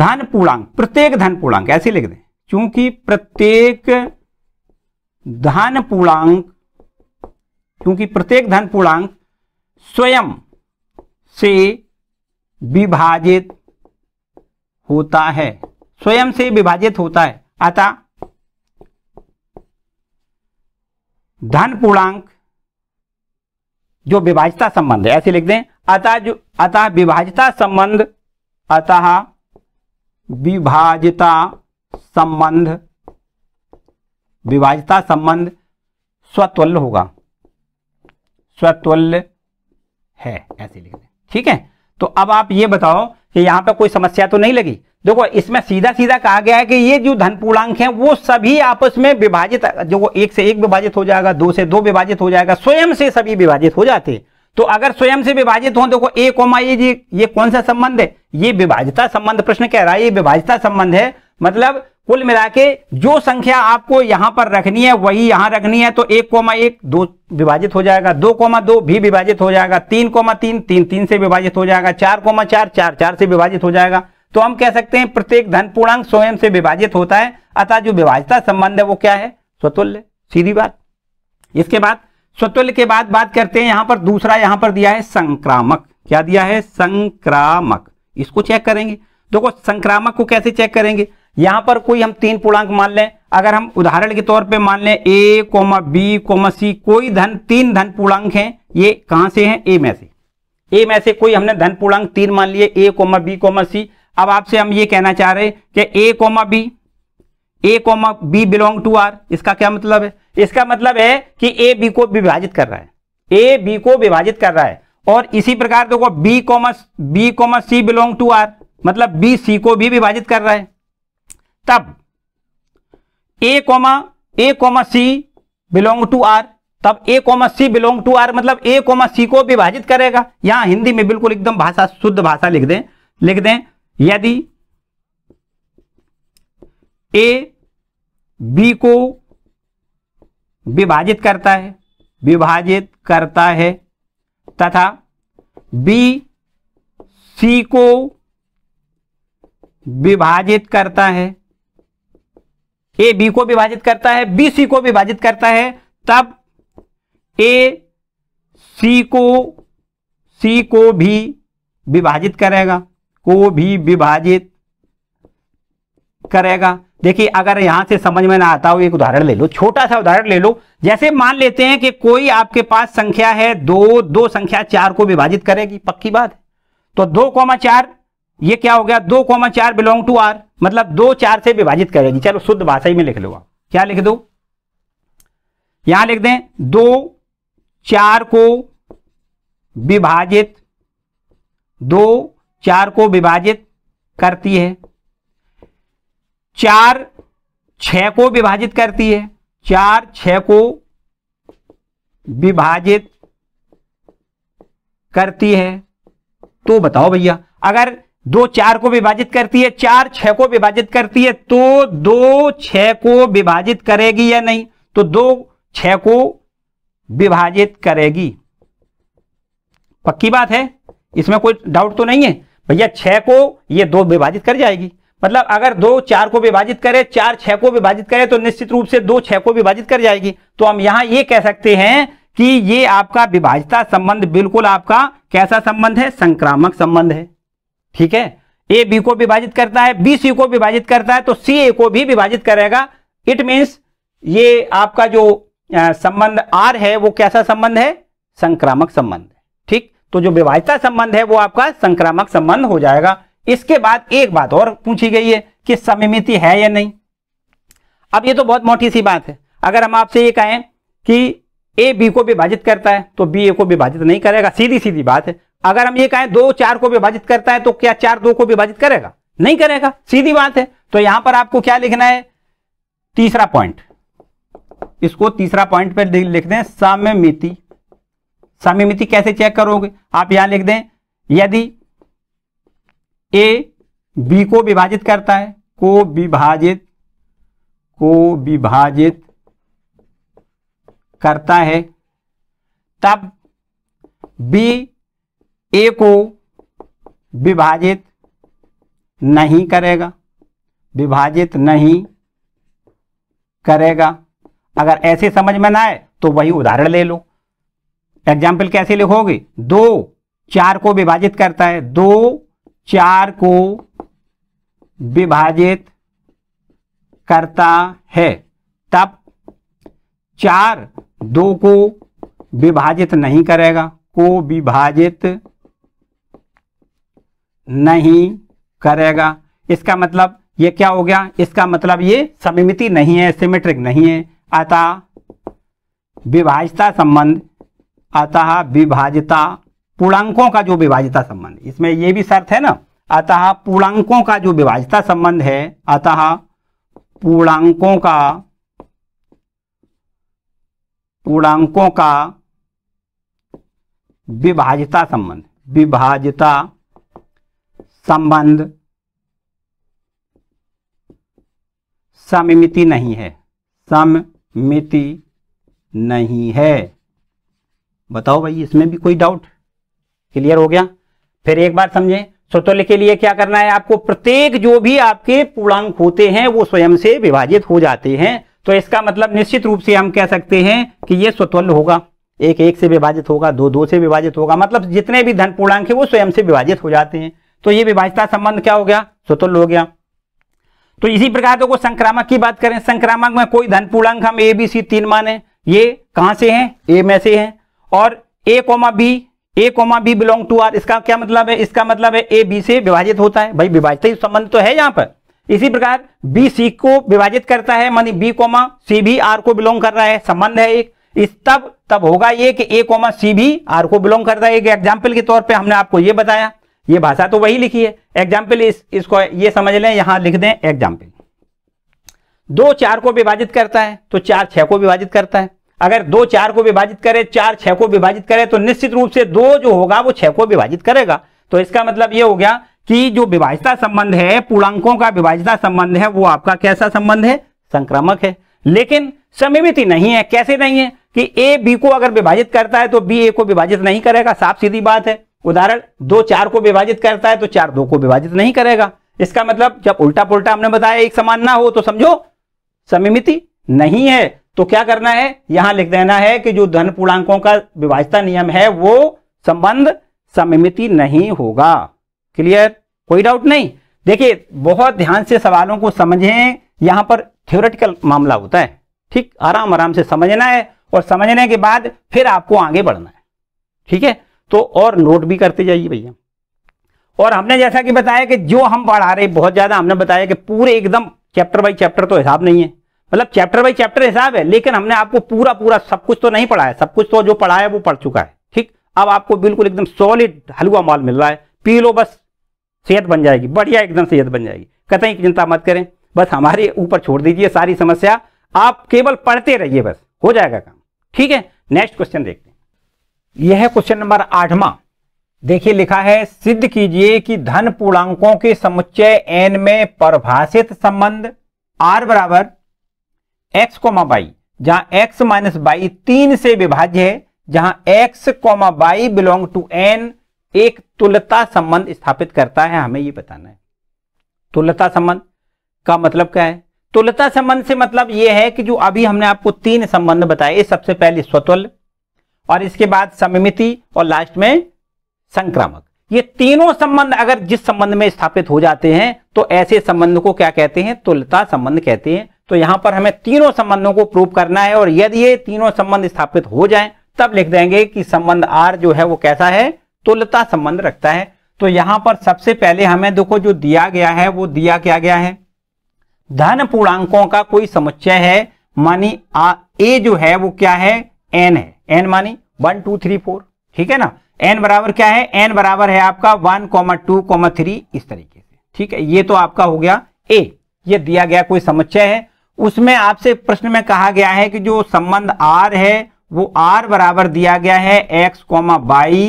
धन पूर्णांक प्रत्येक धन पूर्णांक ऐसे लिख दें चूंकि प्रत्येक धन पूर्णांक क्योंकि प्रत्येक धन पूर्णांक स्वयं से विभाजित होता है स्वयं से विभाजित होता है अतः धन पूर्णांक जो विभाजता संबंध है ऐसे लिख दें अतः जो अतः विभाजता संबंध अतः विभाजता संबंध विभाजता संबंध स्वतुल्य होगा स्वतुल्य है ऐसे लिख दें ठीक है तो अब आप ये बताओ कि यहां पर कोई समस्या तो नहीं लगी देखो इसमें सीधा सीधा कहा गया है कि ये जो धन पूर्णांक है वो सभी आपस में विभाजित जो एक से एक विभाजित हो जाएगा दो से दो विभाजित हो जाएगा स्वयं से सभी विभाजित हो जाते तो अगर स्वयं से विभाजित हो देखो ए कोमा ये जी ये कौन सा संबंध है ये विभाजता संबंध प्रश्न कह रहा है ये विभाजता संबंध है मतलब कुल मिला के जो संख्या आपको यहां पर रखनी है वही यहां रखनी है तो एक कोमा एक दो विभाजित हो जाएगा दो कोमा दो भी विभाजित हो जाएगा तीन कोमा तीन तीन तीन से विभाजित हो जाएगा चार कोमा चार चार चार से विभाजित हो जाएगा तो हम कह सकते हैं प्रत्येक धन पूर्णांक स्वयं से विभाजित होता है अतः जो विभाजता संबंध है वो क्या है स्वतुल्य सीधी बात इसके बाद स्वतुल्य के बाद बात करते हैं यहां पर दूसरा यहां पर दिया है संक्रामक क्या दिया है संक्रामक इसको चेक करेंगे देखो संक्रामक को कैसे चेक करेंगे यहां पर कोई हम तीन पूर्णांक मान लें अगर हम उदाहरण के तौर पे मान लें A comma B coma C कोई धन तीन धन पूर्णांक हैं ये कहां से हैं ए में से ए में से कोई हमने धन पूर्णांक तीन मान लिए ए कोमा बी कोमा सी अब आपसे हम ये कहना चाह रहे हैं कि A comma B A comma B belong to R इसका क्या मतलब है इसका मतलब है कि ए बी को विभाजित कर रहा है ए बी को विभाजित कर रहा है और इसी प्रकार देखो B comma B coma C belong to R मतलब बी सी को भी विभाजित कर रहा है तब A comma A comma C belong to R तब A comma C belong to R मतलब ए कोमा सी को विभाजित करेगा यहां हिंदी में बिल्कुल एकदम भाषा शुद्ध भाषा लिख दें लिख दें यदि ए बी को विभाजित करता है विभाजित करता है तथा बी सी को विभाजित करता है ए बी को विभाजित करता है बी सी को विभाजित करता है तब ए सी को सी को भी विभाजित करेगा को भी विभाजित करेगा देखिए अगर यहां से समझ में ना आता हो एक उदाहरण ले लो छोटा सा उदाहरण ले लो जैसे मान लेते हैं कि कोई आपके पास संख्या है दो दो संख्या चार को विभाजित करेगी पक्की बात है तो दो कौमा चार ये क्या हो गया दो कौमा चार बिलोंग टू आर मतलब दो चार से विभाजित करेगी चलो शुद्ध भाषा ही में लिख लो क्या लिख दो यहां लिख दें दो चार को विभाजित दो चार को विभाजित करती है चार छ को विभाजित करती है चार छ को विभाजित करती है तो बताओ भैया अगर दो चार को विभाजित करती है चार छह को विभाजित करती है तो दो छह को विभाजित करेगी या नहीं तो दो छह को विभाजित करेगी पक्की बात है इसमें कोई डाउट तो नहीं है भैया छह को ये दो विभाजित कर जाएगी मतलब अगर दो चार को विभाजित करे चार छह को विभाजित करे तो निश्चित रूप से दो छह को विभाजित कर जाएगी तो हम यहां ये कह सकते हैं कि ये आपका विभाजिता संबंध बिल्कुल आपका कैसा संबंध है संक्रामक संबंध है ठीक है ए बी को विभाजित करता है बी सी को विभाजित करता है तो सी ए को भी विभाजित करेगा इट मीन्स ये आपका जो संबंध आर है वो कैसा संबंध है संक्रामक संबंध ठीक तो जो विभाजिता संबंध है वो आपका संक्रामक संबंध हो जाएगा इसके बाद एक बात और पूछी गई है कि समिमिति है या नहीं अब ये तो बहुत मोटी सी बात है अगर हम आपसे ये कहें कि ए बी को विभाजित करता है तो बी ए को विभाजित नहीं करेगा सीधी सीधी बात है अगर हम ये कहें दो चार को विभाजित करता है तो क्या चार दो को विभाजित करेगा नहीं करेगा सीधी बात है तो यहां पर आपको क्या लिखना है तीसरा पॉइंट इसको तीसरा पॉइंट पर लिख दें साम्यमिति साम्यमिति कैसे चेक करोगे आप यहां लिख दें यदि ए बी को विभाजित करता है को विभाजित को विभाजित करता है तब बी ए को विभाजित नहीं करेगा विभाजित नहीं करेगा अगर ऐसे समझ में ना आए तो वही उदाहरण ले लो एग्जाम्पल कैसे लिखोगे दो चार को विभाजित करता है दो चार को विभाजित करता है तब चार दो को विभाजित नहीं करेगा को विभाजित नहीं करेगा इसका मतलब ये क्या हो गया इसका मतलब ये समिमिति नहीं है सिमेट्रिक नहीं है अतः विभाजता संबंध अतः विभाजिता पूर्णांकों का जो विभाजिता संबंध इसमें यह भी शर्त है ना अतः पूर्णांकों का जो विभाजिता संबंध है अतः पूर्णांकों का पूर्णांकों का विभाजिता संबंध विभाजता संबंध सममिति नहीं है सममिति नहीं है बताओ भाई इसमें भी कोई डाउट क्लियर हो गया फिर एक बार समझे स्वतुल्य के लिए क्या करना है आपको प्रत्येक जो भी आपके पूर्णांक होते हैं वो स्वयं से विभाजित हो जाते हैं तो इसका मतलब निश्चित रूप से हम कह सकते हैं कि ये स्वतुल्य होगा एक एक से विभाजित होगा दो दो से विभाजित होगा मतलब जितने भी धन पूर्णांक है वो स्वयं से विभाजित हो जाते हैं तो ये विभाजता संबंध क्या हो गया स्वतुल हो गया तो इसी प्रकार देखो संक्रामक की बात करें संक्रामक में कोई धन पूर्णांक हम ए बी सी तीन माने ये कहां से है ए में से है और A comma B A comma B belong to R इसका क्या मतलब है इसका मतलब है ए बी से विभाजित होता है भाई विभाजित संबंध तो है यहां पर इसी प्रकार बी सी को विभाजित करता है मानी बी कोमा सी भी आर को बिलोंग कर रहा है संबंध है एक इस तब तब होगा ये कि ए कोमा सी भी आर को बिलोंग करता है एक एग्जाम्पल के तौर पर हमने आपको ये बताया ये भाषा तो वही लिखी है एग्जाम्पल इस इसको ये समझ लें यहां लिख दें एग्जाम्पल दो चार को विभाजित करता है तो चार छह को विभाजित करता है अगर दो चार को विभाजित करे चार छह को विभाजित करे तो निश्चित रूप से दो जो होगा वो छह को विभाजित करेगा तो इसका मतलब ये हो गया कि जो विभाजिता संबंध है पूर्णांकों का विभाजता संबंध है वो आपका कैसा संबंध है संक्रामक है लेकिन समीमिति नहीं है कैसे नहीं है कि ए बी को अगर विभाजित करता है तो बी ए को विभाजित नहीं करेगा साफ सीधी बात है उदाहरण दो चार को विभाजित करता है तो चार दो को विभाजित नहीं करेगा इसका मतलब जब उल्टा पुलटा हमने बताया एक समान ना हो तो समझो समिमिति नहीं है तो क्या करना है यहां लिख देना है कि जो धन पूर्णांकों का विभाजता नियम है वो संबंध समिमिति नहीं होगा क्लियर कोई डाउट नहीं देखिए बहुत ध्यान से सवालों को समझें यहां पर थ्योरेटिकल मामला होता है ठीक आराम आराम से समझना है और समझने के बाद फिर आपको आगे बढ़ना है ठीक है तो और नोट भी करते जाइए भैया और हमने जैसा कि बताया कि जो हम पढ़ा रहे बहुत ज़्यादा हमने बताया कि पूरे एकदम चैप्टर बाई चैप्टर तो हिसाब नहीं है मतलब चैप्टर बाई चैप्टर हिसाब है लेकिन हमने आपको पूरा पूरा सब कुछ तो नहीं पढ़ाया सब कुछ तो जो पढ़ा है वो पढ़ चुका है ठीक अब आपको बिल्कुल एकदम सॉलिड हलवा माल मिल रहा है पी लो बस सेहत बन जाएगी बढ़िया एकदम सेहत बन जाएगी कतई चिंता मत करें बस हमारे ऊपर छोड़ दीजिए सारी समस्या आप केवल पढ़ते रहिए बस हो जाएगा काम ठीक है नेक्स्ट क्वेश्चन देखते यह है क्वेश्चन नंबर आठवां देखिए लिखा है सिद्ध कीजिए कि धन पूर्णांकों के समुच्चय एन में परिभाषित संबंध आर बराबर एक्स कोमा बाई जहां एक्स माइनस बाई तीन से विभाज्य है जहां x comma y belong to N एक तुलता संबंध स्थापित करता है हमें यह बताना है तुलता संबंध का मतलब क्या है तुलता संबंध से मतलब यह है कि जो अभी हमने आपको तीन संबंध बताए सबसे पहले स्वतुल्य और इसके बाद सममिति और लास्ट में संक्रामक ये तीनों संबंध अगर जिस संबंध में स्थापित हो जाते हैं तो ऐसे संबंध को क्या कहते हैं तुलता संबंध कहते हैं तो यहां पर हमें तीनों संबंधों को प्रूव करना है और यदि ये तीनों संबंध स्थापित हो जाएं तब लिख देंगे कि संबंध आर जो है वो कैसा है तुलता संबंध रखता है तो यहां पर सबसे पहले हमें देखो जो दिया गया है वो दिया क्या गया है धन पूर्णांकों का कोई समुच्चय है मानी ए जो है वो क्या है एन है एन मानी वन टू थ्री फोर ठीक है ना एन बराबर क्या है एन बराबर है आपका one comma two comma three इस तरीके से ठीक है ये तो आपका हो गया ए ये दिया गया कोई समस्या है उसमें आपसे प्रश्न में कहा गया है कि जो संबंध आर है वो आर बराबर दिया गया है एक्स कॉमा बाई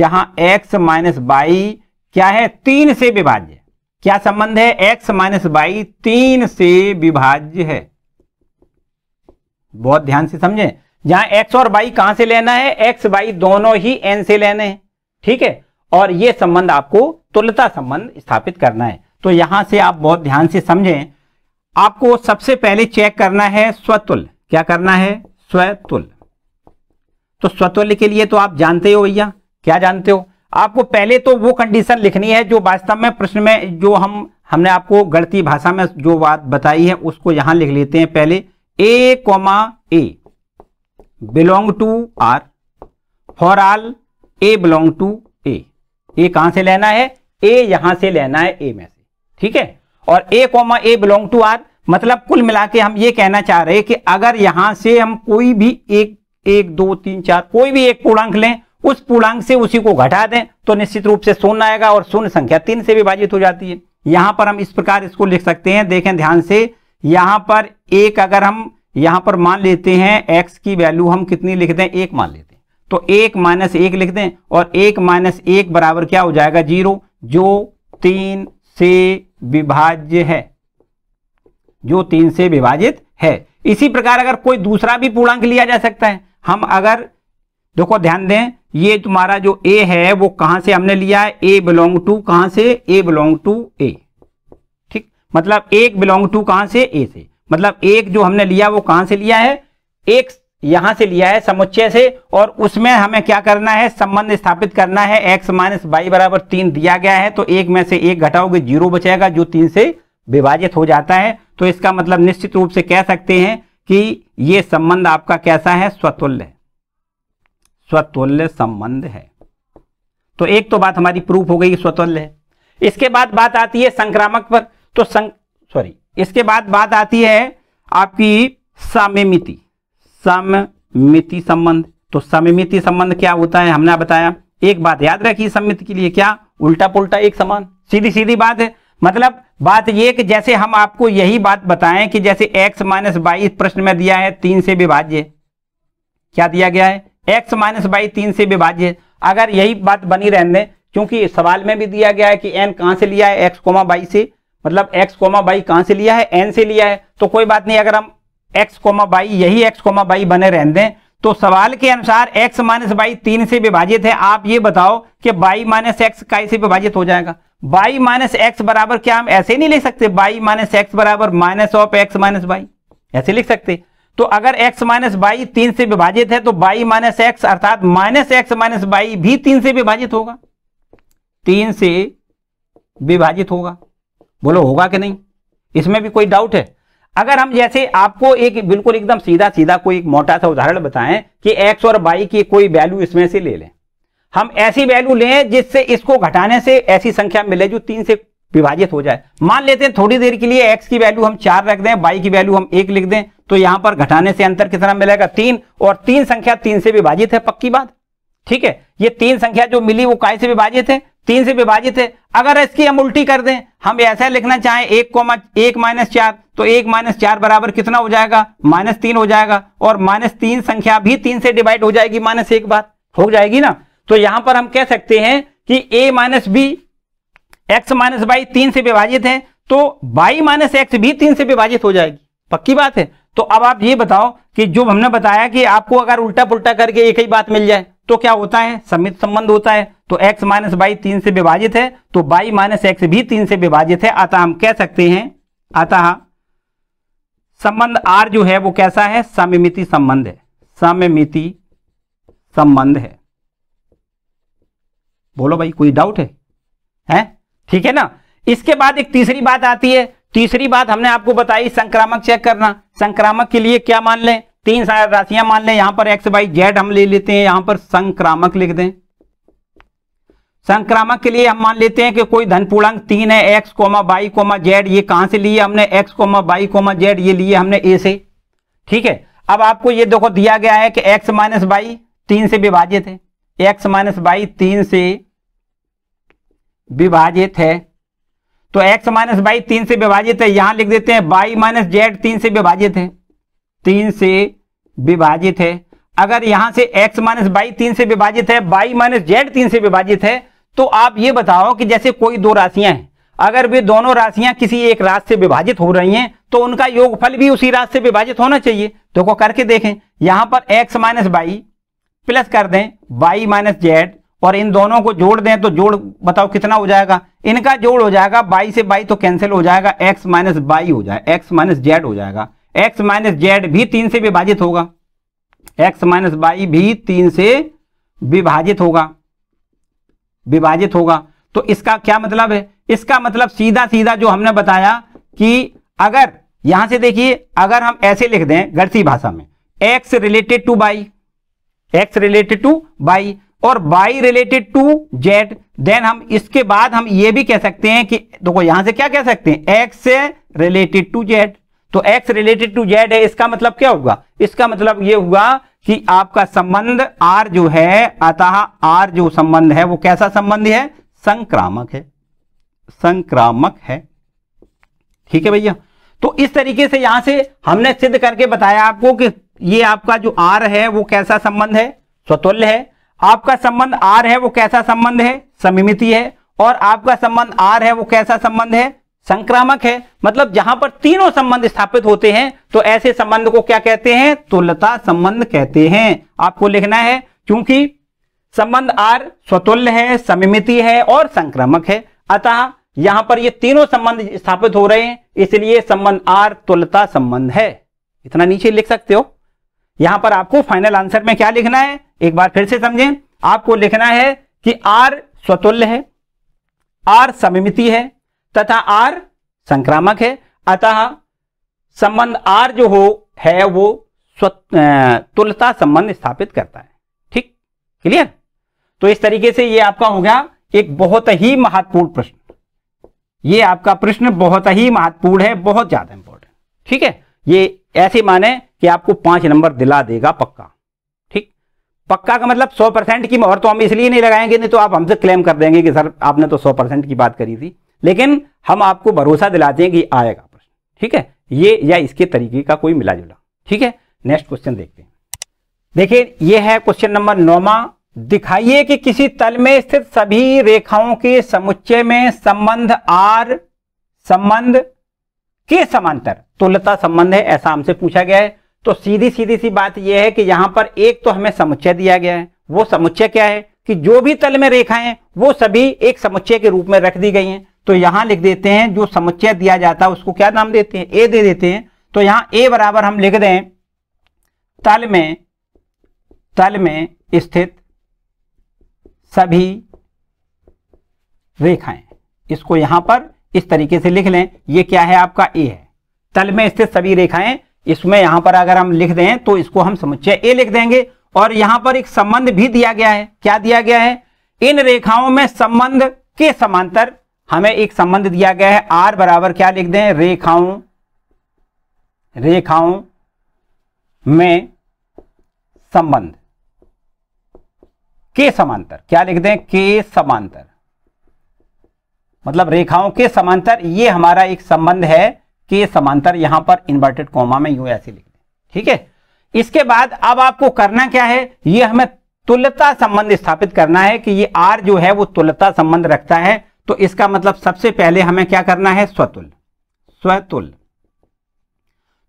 जहां एक्स माइनस बाई क्या है तीन से विभाज्य क्या संबंध है एक्स माइनस बाई तीन से विभाज्य है बहुत ध्यान से समझें जहां एक्स और वाई कहां से लेना है एक्स वाई दोनों ही एन से लेने हैं ठीक है और ये संबंध आपको तुलता संबंध स्थापित करना है तो यहां से आप बहुत ध्यान से समझें आपको सबसे पहले चेक करना है स्वतुल क्या करना है स्वतुल तो स्वतुल्य के लिए तो आप जानते हो भैया क्या जानते हो आपको पहले तो वो कंडीशन लिखनी है जो वास्तव में प्रश्न में जो हम हमने आपको गणती भाषा में जो बात बताई है उसको यहां लिख लेते हैं पहले A comma A belong to R for all A belong to A कहां से लेना है ए यहां से लेना है ए में से ठीक है और A comma A belong to R मतलब कुल मिला के हम ये कहना चाह रहे हैं कि अगर यहां से हम कोई भी एक एक दो तीन चार कोई भी एक पूर्णांक लें उस पूर्णांक से उसी को घटा दें तो निश्चित रूप से शून्य आएगा और शून्य संख्या तीन से विभाजित हो जाती है यहां पर हम इस प्रकार इसको लिख सकते हैं देखें ध्यान से यहां पर एक अगर हम यहां पर मान लेते हैं एक्स की वैल्यू हम कितनी लिख दें एक मान लेते हैं तो एक माइनस एक लिख दें और एक माइनस एक बराबर क्या हो जाएगा जीरो जो तीन से विभाज्य है जो तीन से विभाजित है इसी प्रकार अगर कोई दूसरा भी पूर्णांक लिया जा सकता है हम अगर देखो ध्यान दें ये तुम्हारा जो ए है वो कहां से हमने लिया है ए बिलोंग टू कहां से ए बिलोंग टू ए ठीक मतलब एक बिलोंग टू कहां से ए से मतलब एक जो हमने लिया वो कहां से लिया है एक यहां से लिया है समुच्चय से और उसमें हमें क्या करना है संबंध स्थापित करना है एक्स माइनस वाई बराबर तीन दिया गया है तो एक में से एक घटाओगे जीरो बचेगा जो तीन से विभाजित हो जाता है तो इसका मतलब निश्चित रूप से कह सकते हैं कि ये संबंध आपका कैसा है स्वतुल्य स्वतुल्य संबंध है तो एक तो बात हमारी प्रूफ हो गई स्वतुल्य इसके बाद बात आती है संक्रामक पर तो सं... सॉरी इसके बाद बात आती है आपकी सममिति सममिति संबंध तो सममिति संबंध क्या होता है हमने बताया एक बात याद रखिए सममिति के लिए क्या उल्टा पुल्टा एक समान सीधी सीधी बात है मतलब बात ये कि जैसे हम आपको यही बात बताएं कि जैसे x माइनस बाईस प्रश्न में दिया है तीन से विभाज्य क्या दिया गया है x माइनस बाई तीन से विभाज्य अगर यही बात बनी रहने क्योंकि सवाल में भी दिया गया है कि n कहां से लिया है x कोमा बाई से मतलब एक्स कोमा बाई कहां से लिया है एन से लिया है तो कोई बात नहीं अगर हम एक्स कोमा बाई यही एक्स कोमा बाई बने रहने दें तो सवाल के अनुसार एक्स माइनस बाई तीन से विभाजित है आप ये बताओ कि बाई माइनस एक्स का से विभाजित हो जाएगा बाई माइनस एक्स बराबर क्या हम ऐसे नहीं लिख सकते बाई माइनस एक्स बराबर minus of x minus y ऐसे लिख सकते तो अगर x माइनस बाई तीन से विभाजित है तो बाई माइनस एक्स अर्थात माइनस एक्स माइनस बाई भी तीन से विभाजित होगा तीन से विभाजित होगा बोलो होगा कि नहीं इसमें भी कोई डाउट है अगर हम जैसे आपको एक बिल्कुल एकदम सीधा सीधा कोई एक मोटा सा उदाहरण बताएं कि एक्स और बाई की कोई वैल्यू इसमें से ले लें हम ऐसी वैल्यू लें जिससे इसको घटाने से ऐसी संख्या मिले जो तीन से विभाजित हो जाए मान लेते हैं थोड़ी देर के लिए एक्स की वैल्यू हम चार रख दें बाई की वैल्यू हम एक लिख दें तो यहां पर घटाने से अंतर कितना मिलेगा तीन और तीन संख्या तीन से विभाजित है पक्की बात ठीक है ये तीन संख्या जो मिली वो काय से विभाजित है तीन से विभाजित है अगर इसकी हम उल्टी कर दें हम ऐसा लिखना चाहें एक कोमा एक माइनस चार तो एक माइनस चार बराबर कितना हो जाएगा माइनस तीन हो जाएगा और माइनस तीन संख्या भी तीन से डिवाइड हो जाएगी माइनस एक बार हो जाएगी ना तो यहां पर हम कह सकते हैं कि A minus B x minus y तीन से विभाजित है तो बाई माइनस एक्स भी तीन से विभाजित हो जाएगी पक्की बात है तो अब आप ये बताओ कि जो हमने बताया कि आपको अगर उल्टा पुल्टा करके एक ही बात मिल जाए तो क्या होता है समित संबंध होता है तो x माइनस बाई तीन से विभाजित है तो बाई माइनस एक्स भी तीन से विभाजित है अतः हम कह सकते हैं अतः संबंध r जो है वो कैसा है सममिति संबंध है सममिति संबंध है बोलो भाई कोई डाउट है हैं ठीक है ना इसके बाद एक तीसरी बात आती है तीसरी बात हमने आपको बताई संक्रामक चेक करना संक्रामक के लिए क्या मान लें तीन राशियां मान लें यहां पर एक्स बाई जेड हम ले लेते हैं यहां पर संक्रामक लिख दें संक्रामक के लिए हम मान लेते हैं कि कोई धन पूर्णांक तीन है x comma y comma z ये कहां से लिए हमने x comma y comma z ये लिए हमने ए से ठीक है अब आपको ये देखो दिया गया है कि एक्स माइनस बाई तीन से विभाजित है एक्स माइनस बाई तीन से विभाजित है तो एक्स माइनस बाई तीन से विभाजित है यहां लिख देते हैं बाई माइनस जेड तीन से विभाजित है तीन से विभाजित है अगर यहां से x माइनस बाई तीन से विभाजित है बाई माइनस जेड तीन से विभाजित है तो आप ये बताओ कि जैसे कोई दो राशियां हैं अगर वे दोनों राशियां किसी एक राशि से विभाजित हो रही हैं तो उनका योगफल भी उसी राशि से विभाजित होना चाहिए तो को करके देखें यहां पर x माइनस बाई प्लस कर दें बाई माइनस जेड और इन दोनों को जोड़ दें तो जोड़ बताओ कितना हो जाएगा इनका जोड़ हो जाएगा बाई से बाई तो कैंसिल हो जाएगा एक्स माइनस बाई हो जाए एक्स माइनस जेड हो जाएगा एक्स माइनस जेड भी तीन से विभाजित होगा एक्स माइनस वाई भी तीन से विभाजित होगा विभाजित होगा तो इसका क्या मतलब है इसका मतलब सीधा सीधा जो हमने बताया कि अगर यहां से देखिए अगर हम ऐसे लिख दें गर्सी भाषा में x related to y x related to y और y related to z then हम इसके बाद हम ये भी कह सकते हैं कि देखो तो यहां से क्या कह सकते हैं एक्स रिलेटेड टू जेड तो x रिलेटेड टू z है इसका मतलब क्या होगा इसका मतलब ये हुआ कि आपका संबंध r जो है अतः r जो संबंध है वो कैसा संबंध है संक्रामक है संक्रामक है ठीक है भैया तो इस तरीके से यहां से हमने सिद्ध करके बताया आपको कि ये आपका जो आर है वो कैसा संबंध है स्वतुल्य है आपका संबंध आर है वो कैसा संबंध है समिमिति है और आपका संबंध आर है वो कैसा संबंध है संक्रामक है मतलब जहां पर तीनों संबंध स्थापित होते हैं तो ऐसे संबंध को क्या कहते हैं तुल्यता संबंध कहते हैं आपको लिखना है क्योंकि संबंध आर स्वतुल्य है समिमिति है और संक्रामक है अतः यहां पर ये तीनों संबंध स्थापित हो रहे हैं इसलिए संबंध आर तुलता संबंध है इतना नीचे लिख सकते हो यहां पर आपको फाइनल आंसर में क्या लिखना है एक बार फिर से समझें आपको लिखना है कि आर स्वतुल्य है आर समिमिति है तथा आर संक्रामक है अतः संबंध आर जो हो है वो तुलता संबंध स्थापित करता है ठीक क्लियर तो इस तरीके से ये आपका हो गया एक बहुत ही महत्वपूर्ण प्रश्न ये आपका प्रश्न बहुत ही महत्वपूर्ण है बहुत ज्यादा इंपॉर्टेंट ठीक है ये ऐसे माने कि आपको पांच नंबर दिला देगा पक्का ठीक पक्का का मतलब सौ परसेंट की और तो हम इसलिए नहीं लगाएंगे नहीं तो आप हमसे क्लेम कर देंगे कि सर आपने तो सौ परसेंट की बात करी थी लेकिन हम आपको भरोसा दिलाते हैं कि आएगा प्रश्न ठीक है ये या इसके तरीके का कोई मिला जुला ठीक है नेक्स्ट क्वेश्चन देखते हैं देखिए ये है क्वेश्चन नंबर नौमा दिखाइए कि किसी तल में स्थित सभी रेखाओं के समुच्चय में संबंध आर संबंध के समांतर तुल्यता संबंध है ऐसा हमसे पूछा गया है तो सीधी सीधी सी बात यह है कि यहां पर एक तो हमें समुच्चय दिया गया है वो समुच्चय क्या है कि जो भी तल में रेखाएं वो सभी एक समुच्चय के रूप में रख दी गई हैं तो यहां लिख देते हैं जो समुच्चय दिया जाता है उसको क्या नाम देते हैं ए दे देते हैं तो यहां ए बराबर हम लिख दें तल में तल में स्थित सभी रेखाएं इसको यहां पर इस तरीके से लिख लें ये क्या है आपका ए है तल में स्थित सभी रेखाएं इसमें यहां पर अगर हम लिख दें तो इसको हम समुच्चय ए लिख देंगे और यहां पर एक संबंध भी दिया गया है क्या दिया गया है इन रेखाओं में संबंध के समांतर हमें एक संबंध दिया गया है आर बराबर क्या लिख दें रेखाओं रेखाओं में संबंध के समांतर क्या लिख दें के समांतर मतलब रेखाओं के समांतर ये हमारा एक संबंध है के समांतर यहां पर इन्वर्टेड कोमा में यू ऐसे लिख दें ठीक है इसके बाद अब आपको करना क्या है ये हमें तुलता संबंध स्थापित करना है कि ये आर जो है वो तुलता संबंध रखता है तो इसका मतलब सबसे पहले हमें क्या करना है स्वतुल स्वतुल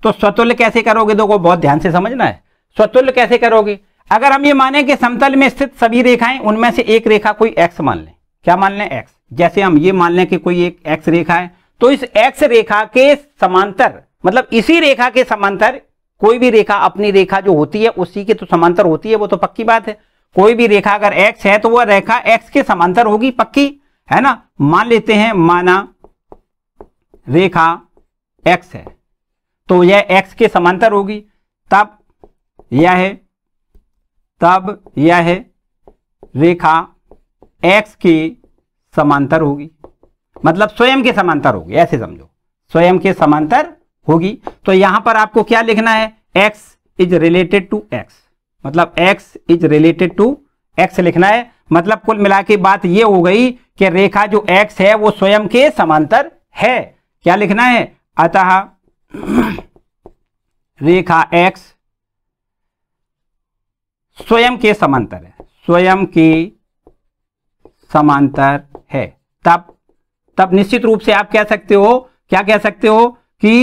तो स्वतुल्य कैसे करोगे देखो बहुत ध्यान से समझना है स्वतुल्य कैसे करोगे अगर हम ये माने कि समतल में स्थित सभी रेखाएं उनमें से एक रेखा कोई एक्स मान लें क्या मान लें एक्स जैसे हम ये मान लें कि कोई एक एक्स रेखा है तो इस एक्स रेखा के समांतर मतलब इसी रेखा के समांतर कोई भी रेखा अपनी रेखा जो होती है उसी के तो समांतर होती है वो तो पक्की बात है कोई भी रेखा अगर एक्स है तो वह रेखा एक्स के समांतर होगी पक्की है ना मान लेते हैं माना रेखा एक्स है तो यह एक्स के समांतर होगी तब यह है तब यह है रेखा एक्स के समांतर होगी मतलब स्वयं के समांतर होगी ऐसे समझो स्वयं के समांतर होगी तो यहां पर आपको क्या लिखना है x is related to x मतलब x is related to x लिखना है मतलब कुल मिला के बात यह हो गई कि रेखा जो एक्स है वो स्वयं के समांतर है क्या लिखना है अतः रेखा एक्स स्वयं के समांतर है स्वयं के समांतर है तब तब निश्चित रूप से आप कह सकते हो क्या कह सकते हो कि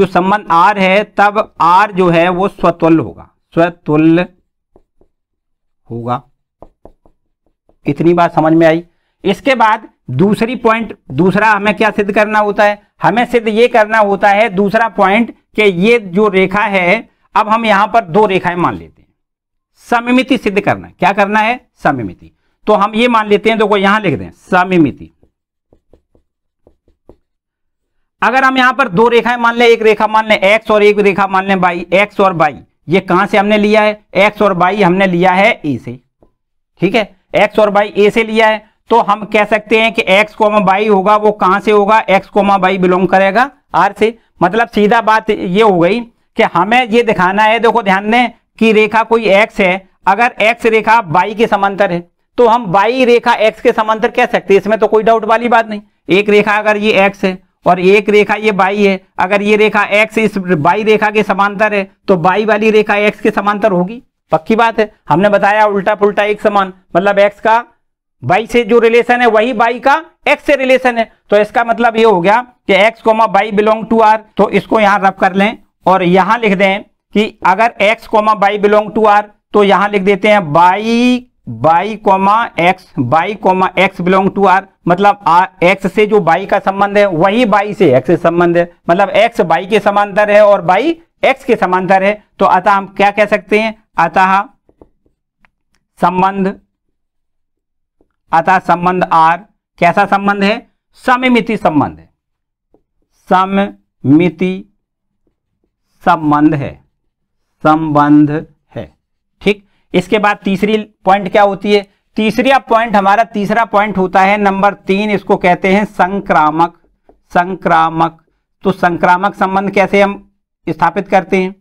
जो संबंध आर है तब आर जो है वो स्वतुल्य होगा स्वतुल्य होगा इतनी बात समझ में आई इसके बाद दूसरी पॉइंट दूसरा हमें क्या सिद्ध करना होता है हमें सिद्ध ये करना होता है दूसरा पॉइंट कि ये जो रेखा है अब हम यहां पर दो रेखाएं मान लेते हैं समिमिति सिद्ध करना क्या करना है समिमिति तो हम ये मान लेते हैं देखो तो यहां लिख दें समिमिति अगर हम यहां पर दो रेखाएं मान लें एक रेखा मान लें एक्स और एक रेखा मान लें बाई एक्स और बाई ये कहां से हमने लिया है एक्स और बाई हमने लिया है ए से ठीक है एक्स और बाई ए से लिया है तो हम कह सकते हैं कि एक्स कोमा बाई होगा वो कहां से होगा एक्स कोमा बाई बिलोंग करेगा आर से मतलब सीधा बात ये हो गई कि हमें ये दिखाना है देखो ध्यान दें कि रेखा कोई एक्स है अगर एक्स रेखा बाई के समांतर है तो हम बाई रेखा एक्स के समांतर कह सकते हैं इसमें तो कोई डाउट वाली बात नहीं एक रेखा अगर ये एक्स है और एक रेखा ये बाई है अगर ये रेखा एक्स इस बाई रेखा के समांतर है तो बाई वाली रेखा एक्स के समांतर होगी पक्की बात है हमने बताया उल्टा पुल्टा एक समान मतलब एक्स का बाई से जो रिलेशन है वही बाई का एक्स से रिलेशन है तो इसका मतलब ये हो गया कि x comma y belong to R तो इसको यहां रफ कर लें और यहां लिख दें कि अगर x comma y belong to R तो यहां लिख देते हैं y y comma x y comma x belong to R मतलब एक्स से जो बाई का संबंध है वही बाई से एक्स से संबंध है मतलब एक्स बाई के समांतर है और बाई एक्स के समांतर है तो अतः हम क्या कह सकते हैं अतः संबंध अतः संबंध आर कैसा संबंध है सममिति संबंध है सममिति संबंध है संबंध है ठीक इसके बाद तीसरी पॉइंट क्या होती है तीसरी पॉइंट हमारा तीसरा पॉइंट होता है नंबर तीन इसको कहते हैं संक्रामक संक्रामक तो संक्रामक संबंध कैसे हम स्थापित करते हैं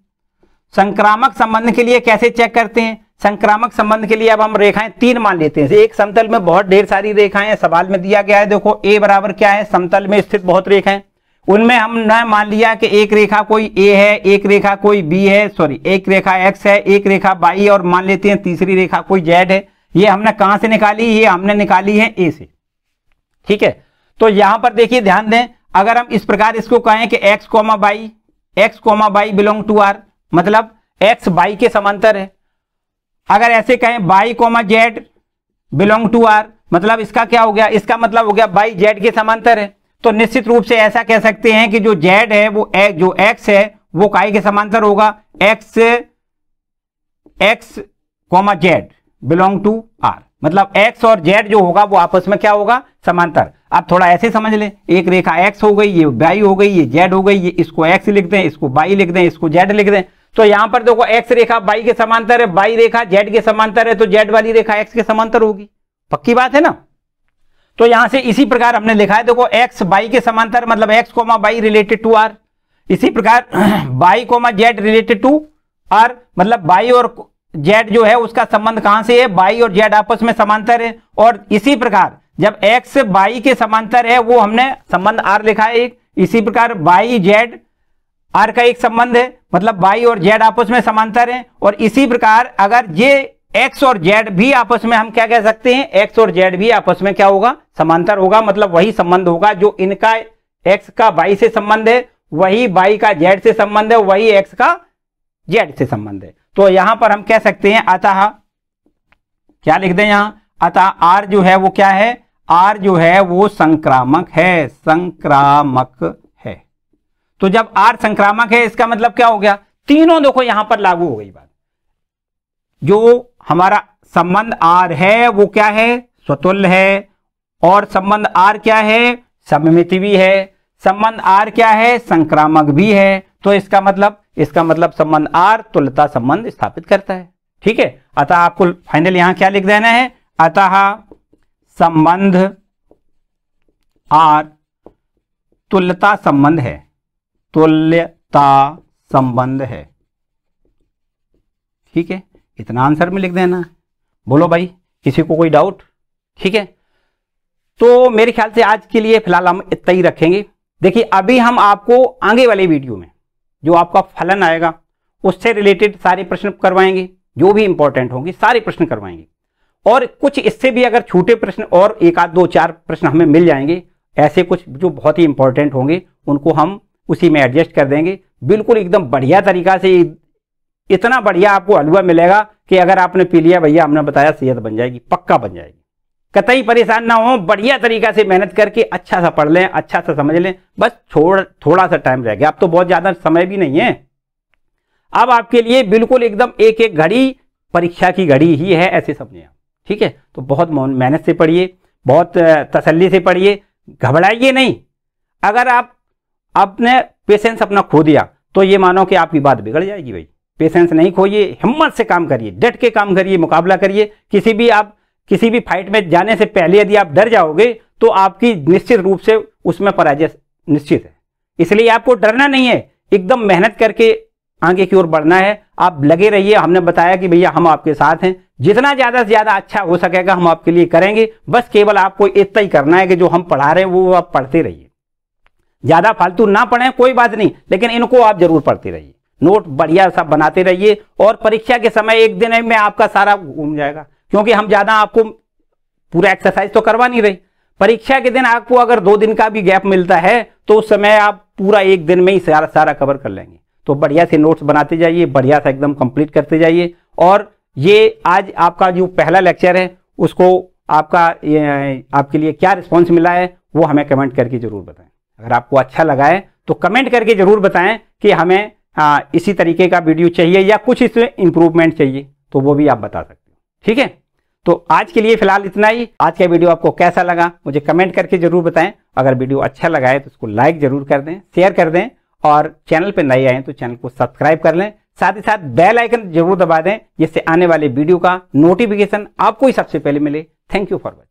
संक्रामक संबंध के लिए कैसे चेक करते हैं संक्रामक संबंध के लिए अब हम रेखाएं तीन मान लेते हैं एक समतल में बहुत ढेर सारी रेखाएं हैं सवाल में दिया गया है देखो ए बराबर क्या है समतल में स्थित बहुत रेखाएं उनमें हमने मान लिया कि एक रेखा कोई ए है एक रेखा कोई बी है सॉरी एक रेखा एक्स है एक रेखा बाई और मान लेते हैं तीसरी रेखा कोई जेड है ये हमने कहां से निकाली ये हमने निकाली है ए से ठीक है तो यहां पर देखिए ध्यान दें अगर हम इस प्रकार इसको कहें कि x comma y x comma y belong to R मतलब एक्स बाई के समांतर है अगर ऐसे कहें y comma z belong to R मतलब इसका क्या हो गया इसका मतलब हो गया बाई जेड के समांतर है तो निश्चित रूप से ऐसा कह सकते हैं कि जो जेड है वो एक, जो एक्स है वो काई के समांतर होगा x x comma Z belong to R मतलब एक्स और जेड जो होगा वो आपस में क्या होगा समांतर आप थोड़ा ऐसे समझ लें एक रेखा एक्स हो गई ये y हो गई ये जेड हो गई ये इसको एक्स लिख दें इसको y लिख दें इसको जेड लिख दें तो यहां पर देखो एक्स रेखा y के समांतर है y रेखा जेड के समांतर है तो जेड वाली रेखा एक्स के समांतर होगी पक्की बात है ना तो यहां से इसी प्रकार हमने लिखा है देखो एक्स y के समांतर मतलब x comma by related to are इसी प्रकार by comma Z related to R मतलब बाई और जेड जो है उसका संबंध कहां से है बाई और जेड आपस में समांतर है और इसी प्रकार जब एक्स बाई के समांतर है वो हमने संबंध आर लिखा है एक इसी प्रकार बाई जेड आर का एक संबंध है मतलब बाई और जेड आपस में समांतर हैं और इसी प्रकार अगर ये एक्स और जेड भी आपस में हम क्या कह सकते हैं एक्स और जेड भी आपस में क्या होगा समांतर होगा मतलब वही संबंध होगा जो इनका एक्स का बाई से संबंध है वही बाई का जेड से संबंध है वही एक्स का जेड से संबंध है तो यहां पर हम कह सकते हैं अतः क्या लिख दें यहां अतः आर जो है वो क्या है आर जो है वो संक्रामक है संक्रामक है तो जब आर संक्रामक है इसका मतलब क्या हो गया तीनों देखो यहां पर लागू हो गई बात जो हमारा संबंध आर है वो क्या है स्वतुल्य है और संबंध आर क्या है सममिति भी है संबंध आर क्या है संक्रामक भी है तो इसका मतलब इसका मतलब संबंध आर तुलता संबंध स्थापित करता है ठीक है अतः आपको फाइनल यहां क्या लिख देना है अतः संबंध आर तुल्यता संबंध है तुल्यता संबंध है ठीक है इतना आंसर में लिख देना बोलो भाई किसी को कोई डाउट ठीक है तो मेरे ख्याल से आज के लिए फिलहाल हम इतना ही रखेंगे देखिए अभी हम आपको आगे वाले वीडियो में जो आपका फलन आएगा उससे रिलेटेड सारे प्रश्न करवाएंगे जो भी इंपॉर्टेंट होंगे सारे प्रश्न करवाएंगे और कुछ इससे भी अगर छूटे प्रश्न और एक आध दो चार प्रश्न हमें मिल जाएंगे ऐसे कुछ जो बहुत ही इंपॉर्टेंट होंगे उनको हम उसी में एडजस्ट कर देंगे बिल्कुल एकदम बढ़िया तरीका से इतना बढ़िया आपको हलवा मिलेगा कि अगर आपने पी लिया भैया हमने बताया सेहत बन जाएगी पक्का बन जाएगी कतई परेशान ना हो बढ़िया तरीका से मेहनत करके अच्छा सा पढ़ लें अच्छा सा समझ लें बस थोड़ा थोड़ा सा टाइम रह गया अब तो बहुत ज़्यादा समय भी नहीं है अब आपके लिए बिल्कुल एकदम एक एक घड़ी परीक्षा की घड़ी ही है ऐसे समझें आप ठीक है तो बहुत मेहनत से पढ़िए बहुत तसल्ली से पढ़िए घबराइए नहीं अगर आप आपने पेशेंस अपना खो दिया तो ये मानो कि आपकी बात बिगड़ जाएगी भाई पेशेंस नहीं खोइए हिम्मत से काम करिए डट के काम करिए मुकाबला करिए किसी भी आप किसी भी फाइट में जाने से पहले यदि आप डर जाओगे तो आपकी निश्चित रूप से उसमें पराजय निश्चित है इसलिए आपको डरना नहीं है एकदम मेहनत करके आगे की ओर बढ़ना है आप लगे रहिए हमने बताया कि भैया हम आपके साथ हैं जितना ज़्यादा से ज़्यादा अच्छा हो सकेगा हम आपके लिए करेंगे बस केवल आपको इतना ही करना है कि जो हम पढ़ा रहे हैं वो आप पढ़ते रहिए ज़्यादा फालतू ना पढ़े कोई बात नहीं लेकिन इनको आप जरूर पढ़ते रहिए नोट बढ़िया सा बनाते रहिए और परीक्षा के समय एक दिन में आपका सारा घूम जाएगा क्योंकि हम ज़्यादा आपको पूरा एक्सरसाइज तो करवा नहीं रहे परीक्षा के दिन आपको अगर दो दिन का भी गैप मिलता है तो उस समय आप पूरा एक दिन में ही सारा सारा कवर कर लेंगे तो बढ़िया से नोट्स बनाते जाइए बढ़िया से एकदम कंप्लीट करते जाइए और ये आज आपका जो पहला लेक्चर है उसको आपका आपके लिए क्या रिस्पॉन्स मिला है वो हमें कमेंट करके जरूर बताएं अगर आपको अच्छा लगा है तो कमेंट करके जरूर बताएं कि हमें आ, इसी तरीके का वीडियो चाहिए या कुछ इसमें इंप्रूवमेंट चाहिए तो वो भी आप बता सकते हो ठीक है तो आज के लिए फिलहाल इतना ही आज का वीडियो आपको कैसा लगा मुझे कमेंट करके जरूर बताएं अगर वीडियो अच्छा लगा है तो उसको लाइक जरूर कर दें शेयर कर दें और चैनल पर नए आए तो चैनल को सब्सक्राइब कर लें साथ ही साथ बेल आइकन जरूर दबा दें जिससे आने वाले वीडियो का नोटिफिकेशन आपको ही सबसे पहले मिले थैंक यू फॉर वॉचिंग